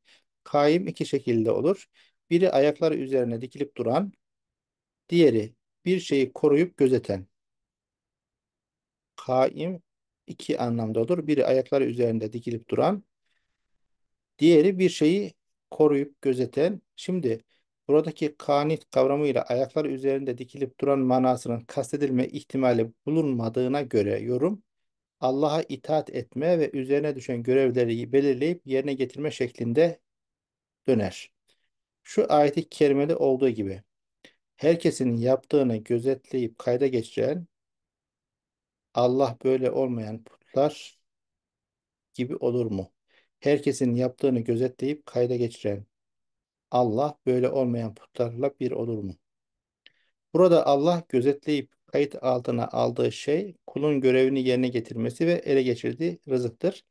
Kaim iki şekilde olur. Biri ayakları üzerine dikilip duran, diğeri bir şeyi koruyup gözeten. Kaim iki anlamda olur. Biri ayakları üzerinde dikilip duran, diğeri bir şeyi koruyup gözeten. Şimdi buradaki kanit kavramıyla ayaklar üzerinde dikilip duran manasının kastedilme ihtimali bulunmadığına göre yorum Allah'a itaat etme ve üzerine düşen görevleri belirleyip yerine getirme şeklinde döner. Şu ayet-i kerimede olduğu gibi herkesin yaptığını gözetleyip kayda geçiren Allah böyle olmayan putlar gibi olur mu? Herkesin yaptığını gözetleyip kayda geçiren Allah böyle olmayan putlarla bir olur mu? Burada Allah gözetleyip kayıt altına aldığı şey kulun görevini yerine getirmesi ve ele geçirdiği rızıktır.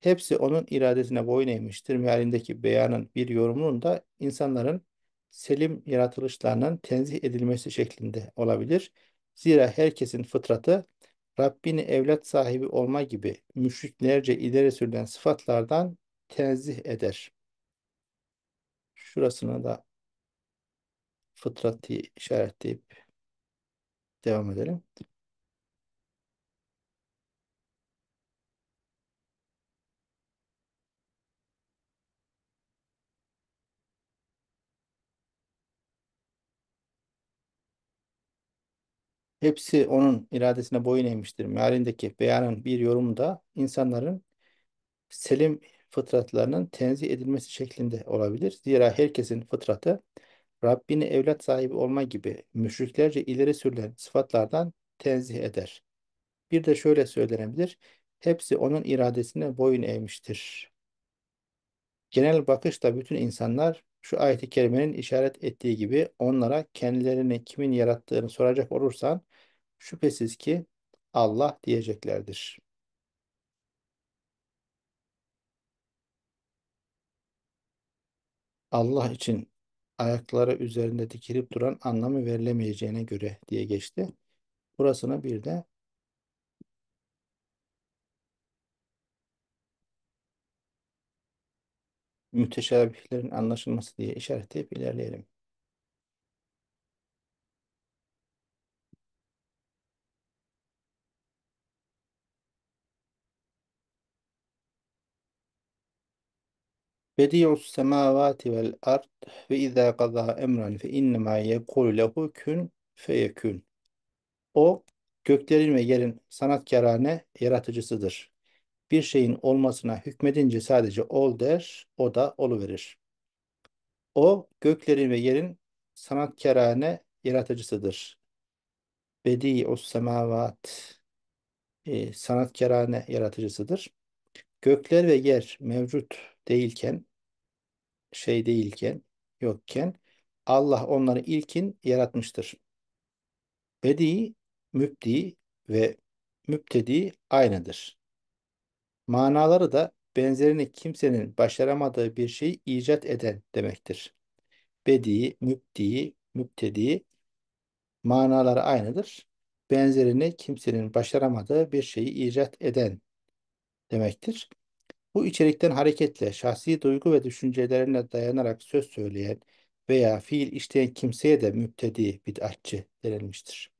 Hepsi onun iradesine boyun eğmiştir. Mealindeki beyanın bir yorumunun da insanların selim yaratılışlarının tenzih edilmesi şeklinde olabilir. Zira herkesin fıtratı Rabbini evlat sahibi olma gibi müşriklerce ileri sürülen sıfatlardan tenzih eder. Şurasına da fıtratı işaretleyip devam edelim. Hepsi onun iradesine boyun eğmiştir. Mealindeki beyanın bir yorumu da insanların selim fıtratlarının tenzih edilmesi şeklinde olabilir. Zira herkesin fıtratı Rabbini evlat sahibi olma gibi müşriklerce ileri sürülen sıfatlardan tenzih eder. Bir de şöyle söylenebilir. Hepsi onun iradesine boyun eğmiştir. Genel bakışta bütün insanlar şu ayet-i kerimenin işaret ettiği gibi onlara kendilerini kimin yarattığını soracak olursan şüphesiz ki Allah diyeceklerdir. Allah için ayakları üzerinde dikilip duran anlamı verilemeyeceğine göre diye geçti. Burasını bir de müteşabihlerin anlaşılması diye işaretleyip ilerleyelim. بديع السماوات والأرض فإذا قضى أمرا فإنما يقول له كن feyekün. O göklerin ve yerin sanatkarane yaratıcısıdır. Bir şeyin olmasına hükmedince sadece ol der, o da olu verir. O göklerin ve yerin sanatkarane yaratıcısıdır. Bedi'us semavat e, sanatkarane yaratıcısıdır. Gökler ve yer mevcut değilken şey değilken, yokken Allah onları ilkin yaratmıştır. Bedi, mübdi ve müptedi aynıdır. Manaları da benzerini kimsenin başaramadığı bir şey icat eden demektir. Bedi, mübdi, müptedi manaları aynıdır. Benzerini kimsenin başaramadığı bir şeyi icat eden demektir. Bu içerikten hareketle şahsi duygu ve düşüncelerine dayanarak söz söyleyen veya fiil işleyen kimseye de müptedi bid'atçı denilmiştir.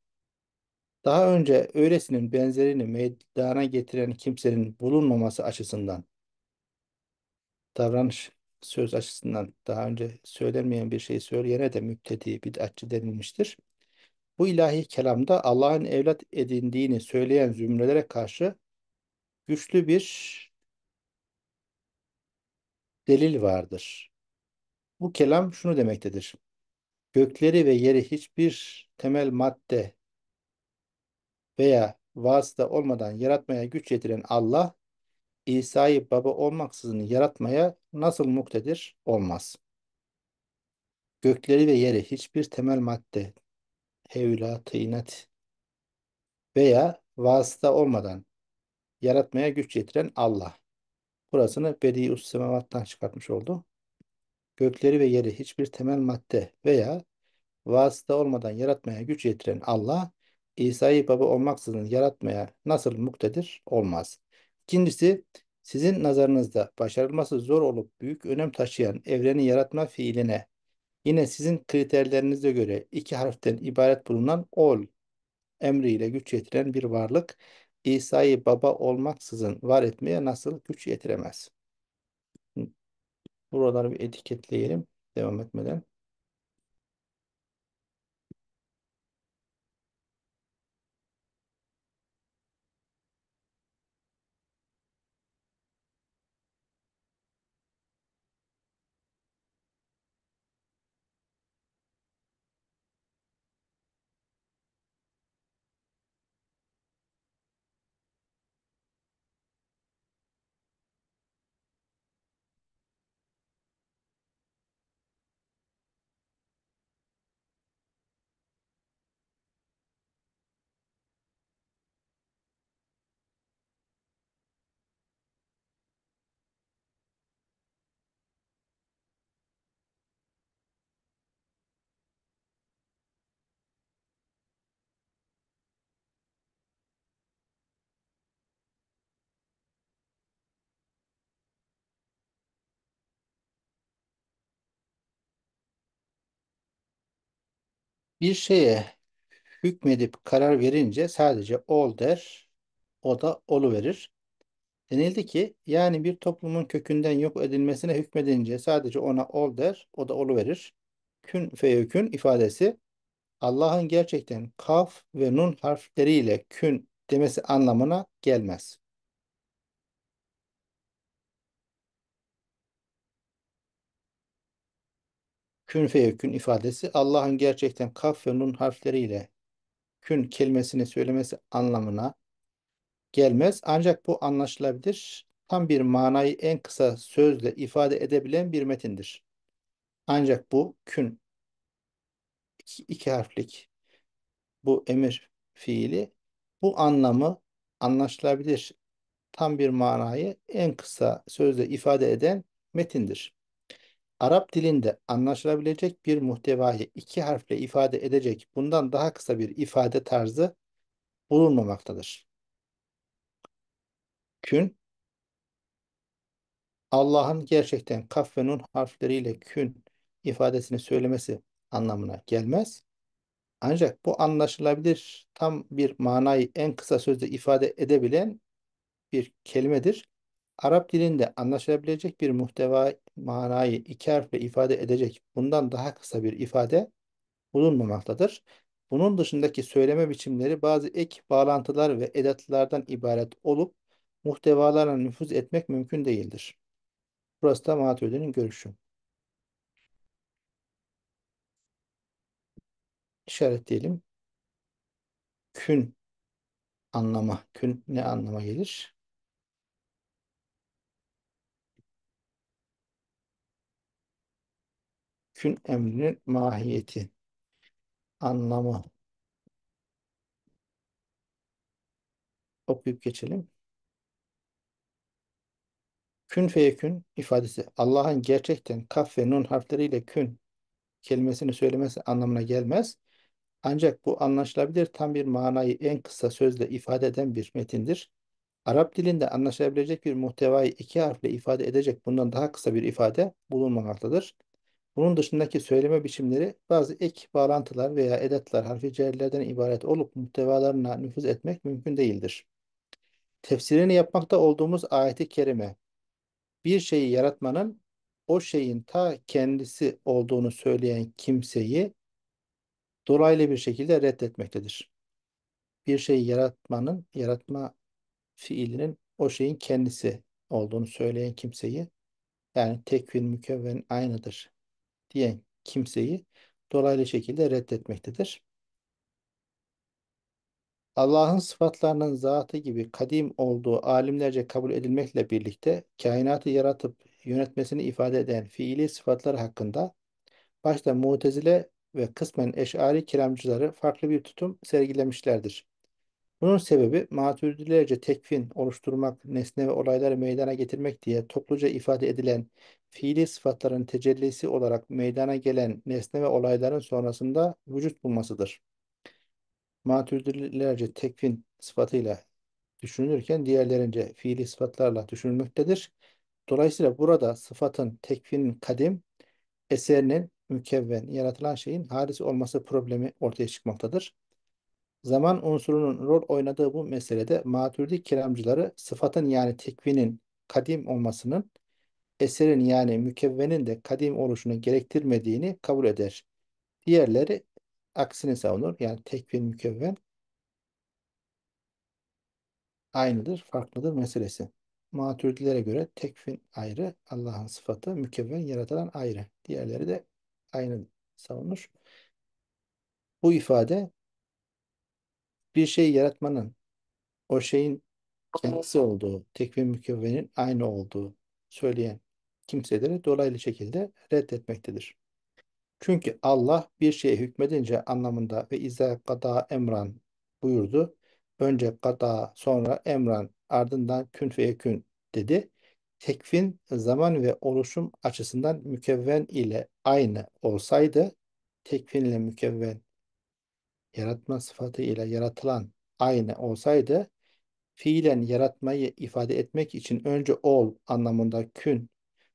Daha önce öylesinin benzerini meydana getiren kimsenin bulunmaması açısından davranış söz açısından daha önce söylenmeyen bir şey söyleyene de müptedi bid'atçı denilmiştir. Bu ilahi kelamda Allah'ın evlat edindiğini söyleyen zümrelere karşı güçlü bir delil vardır. Bu kelam şunu demektedir. Gökleri ve yeri hiçbir temel madde veya vasıta olmadan yaratmaya güç yetiren Allah, İsa'yı baba olmaksızın yaratmaya nasıl muktedir? Olmaz. Gökleri ve yeri hiçbir temel madde, hevla, tıynet veya vasıta olmadan yaratmaya güç yetiren Allah. Burasını bedi semavattan çıkartmış oldu. Gökleri ve yeri hiçbir temel madde veya vasıta olmadan yaratmaya güç yetiren Allah, İsa'yı baba olmaksızın yaratmaya nasıl muktedir? Olmaz. İkincisi, sizin nazarınızda başarılması zor olup büyük önem taşıyan evreni yaratma fiiline yine sizin kriterlerinize göre iki harften ibaret bulunan ol emriyle güç yetiren bir varlık İsa'yı baba olmaksızın var etmeye nasıl güç yetiremez? Buraları bir etiketleyelim devam etmeden. bir şeye hükmedip karar verince sadece ol der, o da olu verir. Denildi ki yani bir toplumun kökünden yok edilmesine hükmedince sadece ona ol der, o da olu verir. Kün feyükün ifadesi Allah'ın gerçekten kaf ve nun harfleriyle kün demesi anlamına gelmez. kün feyekün ifadesi Allah'ın gerçekten kaf ve nun harfleriyle kün kelimesini söylemesi anlamına gelmez. Ancak bu anlaşılabilir. Tam bir manayı en kısa sözle ifade edebilen bir metindir. Ancak bu kün iki, iki harflik bu emir fiili bu anlamı anlaşılabilir tam bir manayı en kısa sözle ifade eden metindir. Arap dilinde anlaşılabilecek bir muhtevayı iki harfle ifade edecek bundan daha kısa bir ifade tarzı bulunmamaktadır. Kün Allah'ın gerçekten kaf ve nun harfleriyle kün ifadesini söylemesi anlamına gelmez. Ancak bu anlaşılabilir tam bir manayı en kısa sözle ifade edebilen bir kelimedir. Arap dilinde anlaşılabilecek bir muhteva manayı iki harfle ifade edecek bundan daha kısa bir ifade bulunmamaktadır. Bunun dışındaki söyleme biçimleri bazı ek bağlantılar ve edatlardan ibaret olup muhtevalarına nüfuz etmek mümkün değildir. Burası da Maturidi'nin görüşü. İşaretleyelim. Kün anlama. Kün ne anlama gelir? kün emrinin mahiyeti, anlamı. Okuyup geçelim. Kün feyekün ifadesi Allah'ın gerçekten kaf ve nun harfleriyle kün kelimesini söylemesi anlamına gelmez. Ancak bu anlaşılabilir tam bir manayı en kısa sözle ifade eden bir metindir. Arap dilinde anlaşılabilecek bir muhtevayı iki harfle ifade edecek bundan daha kısa bir ifade bulunmamaktadır. Bunun dışındaki söyleme biçimleri bazı ek bağlantılar veya edatlar harfi cerlerden ibaret olup muhtevalarına nüfuz etmek mümkün değildir. Tefsirini yapmakta olduğumuz ayeti kerime, bir şeyi yaratmanın o şeyin ta kendisi olduğunu söyleyen kimseyi dolaylı bir şekilde reddetmektedir. Bir şeyi yaratmanın, yaratma fiilinin o şeyin kendisi olduğunu söyleyen kimseyi yani tekvin mükevven aynıdır diyen kimseyi dolaylı şekilde reddetmektedir. Allah'ın sıfatlarının zatı gibi kadim olduğu alimlerce kabul edilmekle birlikte kainatı yaratıp yönetmesini ifade eden fiili sıfatlar hakkında başta mutezile ve kısmen eşari kiramcıları farklı bir tutum sergilemişlerdir. Bunun sebebi maturidilerce tekvin, oluşturmak, nesne ve olayları meydana getirmek diye topluca ifade edilen fiili sıfatların tecellisi olarak meydana gelen nesne ve olayların sonrasında vücut bulmasıdır. Maturidilerce tekvin sıfatıyla düşünülürken diğerlerince fiili sıfatlarla düşünülmektedir. Dolayısıyla burada sıfatın tekvinin kadim, eserinin mükevven, yaratılan şeyin hadis olması problemi ortaya çıkmaktadır zaman unsurunun rol oynadığı bu meselede maturidi kelamcıları sıfatın yani tekvinin kadim olmasının eserin yani mükevvenin de kadim oluşunu gerektirmediğini kabul eder. Diğerleri aksini savunur. Yani tekvin mükevven aynıdır, farklıdır meselesi. Maturidilere göre tekvin ayrı, Allah'ın sıfatı mükevven yaratılan ayrı. Diğerleri de aynı savunur. Bu ifade bir şey yaratmanın o şeyin kendisi olduğu, tekvin mükevvenin aynı olduğu söyleyen kimseleri dolaylı şekilde reddetmektedir. Çünkü Allah bir şeye hükmedince anlamında ve izâ kada emran buyurdu. Önce kada sonra emran ardından kün feye kün dedi. Tekvin zaman ve oluşum açısından mükevven ile aynı olsaydı tekvin ile mükevven yaratma sıfatı ile yaratılan aynı olsaydı fiilen yaratmayı ifade etmek için önce ol anlamında kün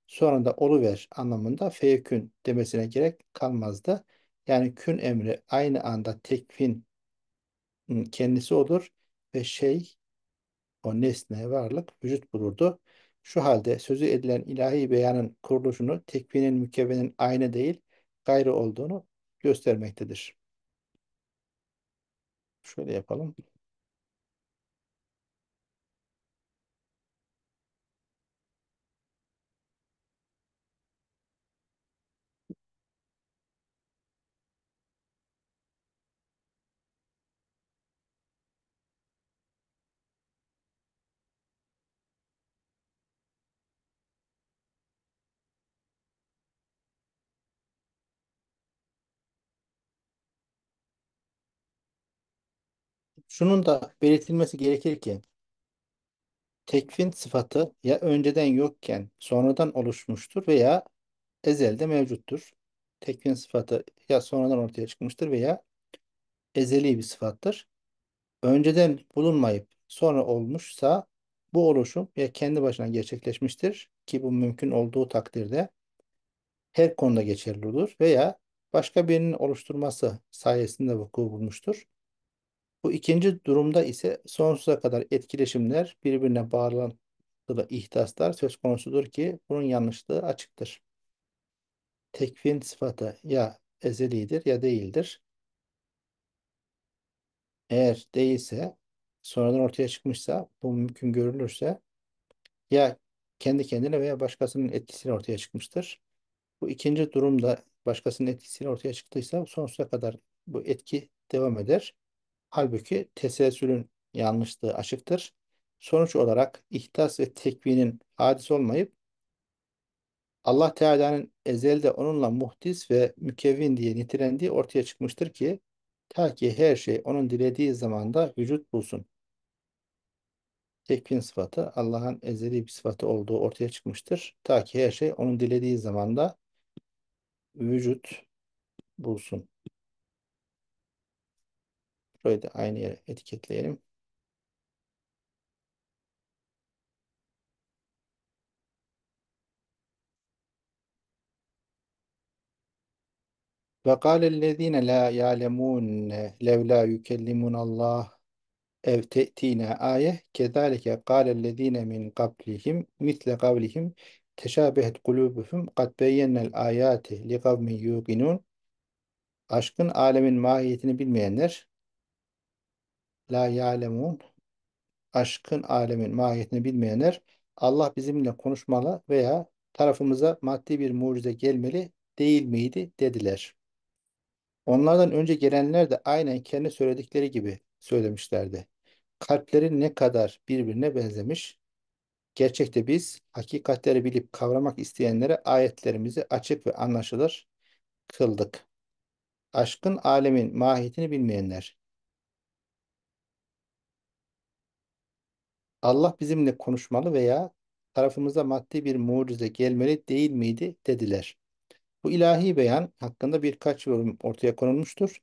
sonra da oluver anlamında feyekün demesine gerek kalmazdı. Yani kün emri aynı anda tekfin ıı, kendisi olur ve şey o nesne varlık vücut bulurdu. Şu halde sözü edilen ilahi beyanın kuruluşunu tekvinin mükevvenin aynı değil gayrı olduğunu göstermektedir. Şöyle yapalım. Şunun da belirtilmesi gerekir ki tekvin sıfatı ya önceden yokken sonradan oluşmuştur veya ezelde mevcuttur. Tekvin sıfatı ya sonradan ortaya çıkmıştır veya ezeli bir sıfattır. Önceden bulunmayıp sonra olmuşsa bu oluşum ya kendi başına gerçekleşmiştir ki bu mümkün olduğu takdirde her konuda geçerli olur veya başka birinin oluşturması sayesinde vuku bulmuştur. Bu ikinci durumda ise sonsuza kadar etkileşimler birbirine bağlantılı ihtisaslar söz konusudur ki bunun yanlışlığı açıktır. Tekvin sıfatı ya ezelidir ya değildir. Eğer değilse, sonradan ortaya çıkmışsa, bu mümkün görülürse ya kendi kendine veya başkasının etkisiyle ortaya çıkmıştır. Bu ikinci durumda başkasının etkisiyle ortaya çıktıysa sonsuza kadar bu etki devam eder. Halbuki teselsülün yanlışlığı aşıktır. Sonuç olarak ihtas ve tekvinin hadis olmayıp Allah Teala'nın ezelde onunla muhtis ve mükevvin diye nitelendiği ortaya çıkmıştır ki ta ki her şey onun dilediği zamanda vücut bulsun. Tekvin sıfatı Allah'ın ezeli bir sıfatı olduğu ortaya çıkmıştır. Ta ki her şey onun dilediği zamanda vücut bulsun. Burayı da aynı yere etiketleyelim. Ve kâlellezîne lâ yâlemûn levlâ yükellimûn Allah ev te'tîne âye kezâlike kâlellezîne min kablihim mitle kavlihim teşâbehet kulûbuhum kad beyyennel âyâti li kavmin yuqinûn Aşkın alemin mahiyetini bilmeyenler la ya'lemun aşkın alemin mahiyetini bilmeyenler Allah bizimle konuşmalı veya tarafımıza maddi bir mucize gelmeli değil miydi dediler. Onlardan önce gelenler de aynen kendi söyledikleri gibi söylemişlerdi. Kalpleri ne kadar birbirine benzemiş. Gerçekte biz hakikatleri bilip kavramak isteyenlere ayetlerimizi açık ve anlaşılır kıldık. Aşkın alemin mahiyetini bilmeyenler. Allah bizimle konuşmalı veya tarafımıza maddi bir mucize gelmeli değil miydi dediler. Bu ilahi beyan hakkında birkaç yorum ortaya konulmuştur.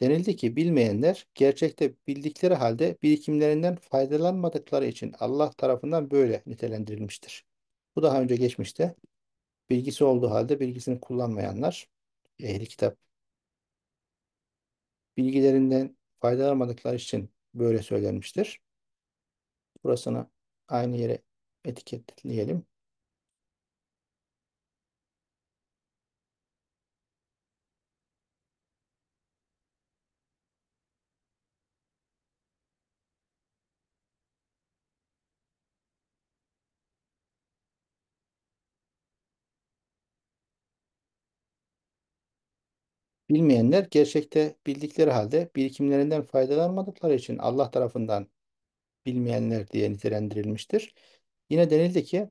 Denildi ki bilmeyenler gerçekte bildikleri halde birikimlerinden faydalanmadıkları için Allah tarafından böyle nitelendirilmiştir. Bu daha önce geçmişte. Bilgisi olduğu halde bilgisini kullanmayanlar ehli kitap bilgilerinden faydalanmadıkları için böyle söylenmiştir. Burasını aynı yere etiketleyelim. Bilmeyenler gerçekte bildikleri halde birikimlerinden faydalanmadıkları için Allah tarafından bilmeyenler diye nitelendirilmiştir. Yine denildi ki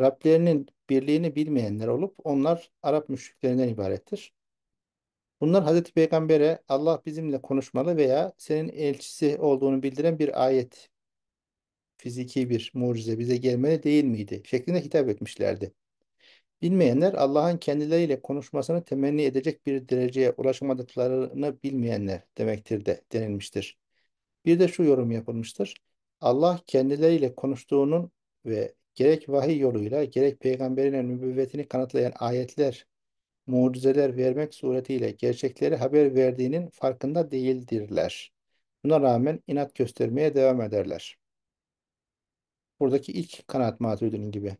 Rablerinin birliğini bilmeyenler olup onlar Arap müşriklerinden ibarettir. Bunlar Hazreti Peygamber'e Allah bizimle konuşmalı veya senin elçisi olduğunu bildiren bir ayet, fiziki bir mucize bize gelmeli değil miydi şeklinde hitap etmişlerdi. Bilmeyenler Allah'ın kendileriyle konuşmasını temenni edecek bir dereceye ulaşamadıklarını bilmeyenler demektir de denilmiştir. Bir de şu yorum yapılmıştır. Allah kendileriyle konuştuğunun ve gerek vahiy yoluyla gerek peygamberine nübüvvetini kanıtlayan ayetler, mucizeler vermek suretiyle gerçekleri haber verdiğinin farkında değildirler. Buna rağmen inat göstermeye devam ederler. Buradaki ilk kanaat maturidinin gibi.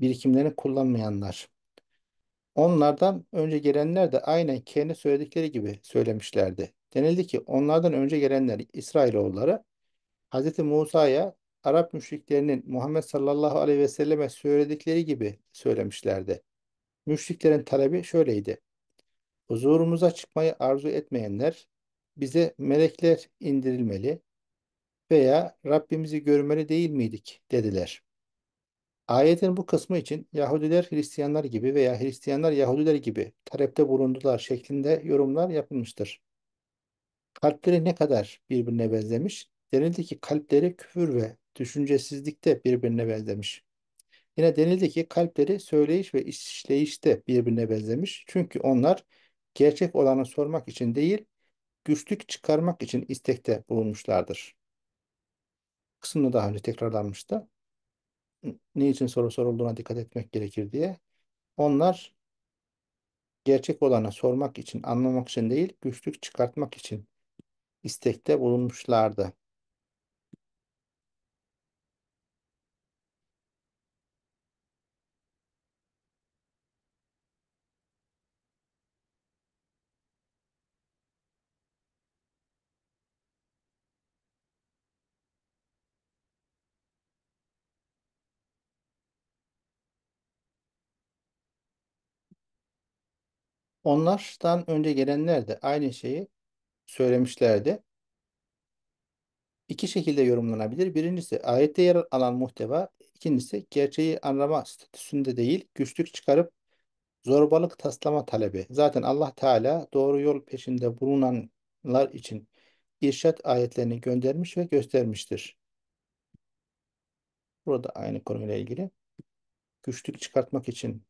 Birikimlerini kullanmayanlar. Onlardan önce gelenler de aynen kendi söyledikleri gibi söylemişlerdi. Denildi ki onlardan önce gelenler İsrailoğulları Hz. Musa'ya Arap müşriklerinin Muhammed sallallahu aleyhi ve selleme söyledikleri gibi söylemişlerdi. Müşriklerin talebi şöyleydi. Huzurumuza çıkmayı arzu etmeyenler bize melekler indirilmeli veya Rabbimizi görmeli değil miydik dediler. Ayetin bu kısmı için Yahudiler Hristiyanlar gibi veya Hristiyanlar Yahudiler gibi talepte bulundular şeklinde yorumlar yapılmıştır. Kalpleri ne kadar birbirine benzemiş? Denildi ki kalpleri küfür ve düşüncesizlikte birbirine benzemiş. Yine denildi ki kalpleri söyleyiş ve işleyişte birbirine benzemiş. Çünkü onlar gerçek olanı sormak için değil, güçlük çıkarmak için istekte bulunmuşlardır. Kısmını daha önce tekrarlanmıştı. Ne için soru sorulduğuna dikkat etmek gerekir diye. Onlar gerçek olanı sormak için, anlamak için değil, güçlük çıkartmak için istekte bulunmuşlardı. Onlardan önce gelenler de aynı şeyi söylemişlerdi. İki şekilde yorumlanabilir. Birincisi ayette yer alan muhteva, ikincisi gerçeği anlama statüsünde değil, güçlük çıkarıp zorbalık taslama talebi. Zaten Allah Teala doğru yol peşinde bulunanlar için irşat ayetlerini göndermiş ve göstermiştir. Burada aynı konuyla ilgili. Güçlük çıkartmak için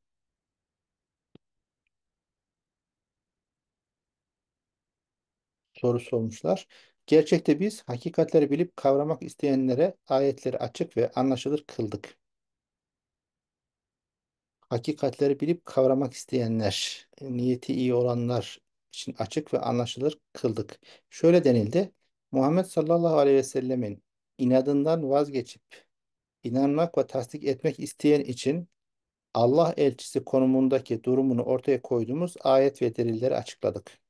soru sormuşlar. Gerçekte biz hakikatleri bilip kavramak isteyenlere ayetleri açık ve anlaşılır kıldık. Hakikatleri bilip kavramak isteyenler, niyeti iyi olanlar için açık ve anlaşılır kıldık. Şöyle denildi. Muhammed sallallahu aleyhi ve sellemin inadından vazgeçip inanmak ve tasdik etmek isteyen için Allah elçisi konumundaki durumunu ortaya koyduğumuz ayet ve delilleri açıkladık.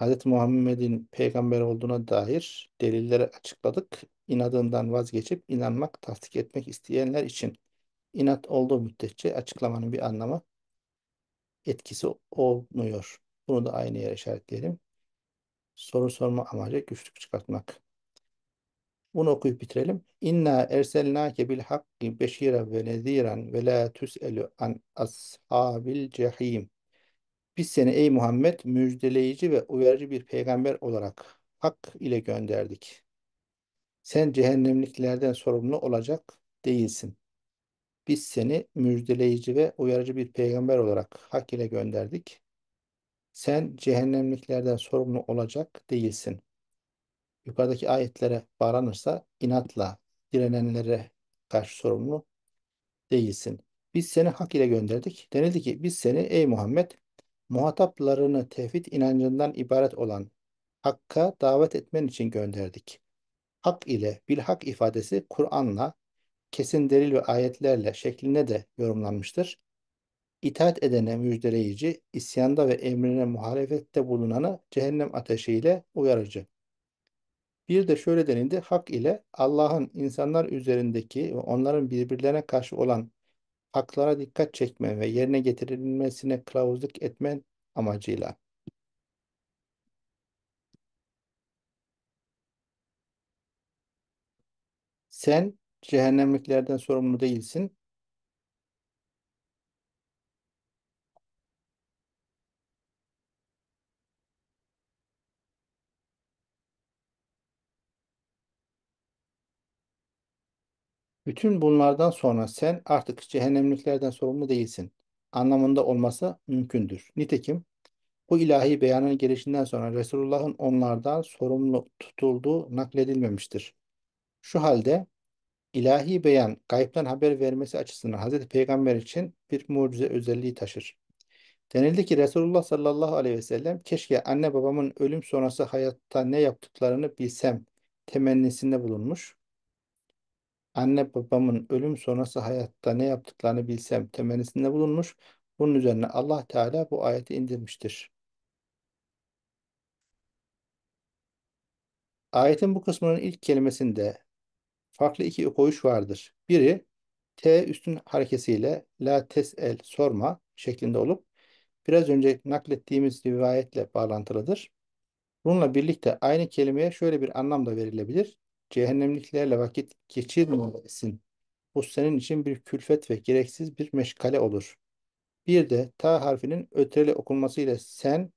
Hz. Muhammed'in peygamber olduğuna dair delilleri açıkladık. İnadından vazgeçip inanmak, tasdik etmek isteyenler için inat olduğu müddetçe açıklamanın bir anlamı etkisi olmuyor. Bunu da aynı yere işaretleyelim. Soru sorma amacı güçlük çıkartmak. Bunu okuyup bitirelim. İnna erselnake bil hakki beşiren ve neziren ve la tüselü an ashabil cehim. Biz seni ey Muhammed müjdeleyici ve uyarıcı bir peygamber olarak hak ile gönderdik. Sen cehennemliklerden sorumlu olacak değilsin. Biz seni müjdeleyici ve uyarıcı bir peygamber olarak hak ile gönderdik. Sen cehennemliklerden sorumlu olacak değilsin. Yukarıdaki ayetlere bağlanırsa inatla direnenlere karşı sorumlu değilsin. Biz seni hak ile gönderdik. Denildi ki biz seni ey Muhammed muhataplarını tevhid inancından ibaret olan Hakk'a davet etmen için gönderdik. Hak ile bilhak ifadesi Kur'an'la, kesin delil ve ayetlerle şeklinde de yorumlanmıştır. İtaat edene müjdeleyici, isyanda ve emrine muhalefette bulunanı cehennem ateşiyle uyarıcı. Bir de şöyle denildi, hak ile Allah'ın insanlar üzerindeki ve onların birbirlerine karşı olan haklara dikkat çekme ve yerine getirilmesine kılavuzluk etmen amacıyla. Sen cehennemliklerden sorumlu değilsin. Bütün bunlardan sonra sen artık cehennemliklerden sorumlu değilsin anlamında olması mümkündür. Nitekim bu ilahi beyanın gelişinden sonra Resulullah'ın onlardan sorumlu tutulduğu nakledilmemiştir. Şu halde ilahi beyan kayıptan haber vermesi açısından Hz. Peygamber için bir mucize özelliği taşır. Denildi ki Resulullah sallallahu aleyhi ve sellem keşke anne babamın ölüm sonrası hayatta ne yaptıklarını bilsem temennisinde bulunmuş. Anne babamın ölüm sonrası hayatta ne yaptıklarını bilsem temennisinde bulunmuş. Bunun üzerine Allah Teala bu ayeti indirmiştir. Ayetin bu kısmının ilk kelimesinde farklı iki koyuş vardır. Biri T üstün harekesiyle la tesel sorma şeklinde olup biraz önce naklettiğimiz rivayetle bağlantılıdır. Bununla birlikte aynı kelimeye şöyle bir anlam da verilebilir cehennemliklerle vakit geçirmemelisin. Bu senin için bir külfet ve gereksiz bir meşgale olur. Bir de ta harfinin ötreli okunmasıyla sen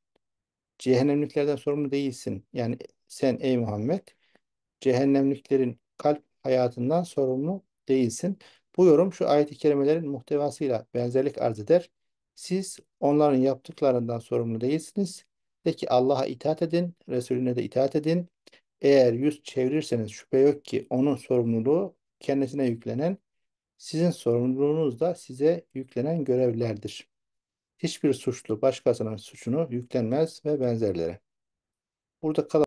cehennemliklerden sorumlu değilsin. Yani sen ey Muhammed cehennemliklerin kalp hayatından sorumlu değilsin. Bu yorum şu ayet-i kerimelerin muhtevasıyla benzerlik arz eder. Siz onların yaptıklarından sorumlu değilsiniz. De ki Allah'a itaat edin, Resulüne de itaat edin. Eğer yüz çevirirseniz şüphe yok ki onun sorumluluğu kendisine yüklenen, sizin sorumluluğunuz da size yüklenen görevlerdir. Hiçbir suçlu başkasının suçunu yüklenmez ve benzerleri. Burada kalan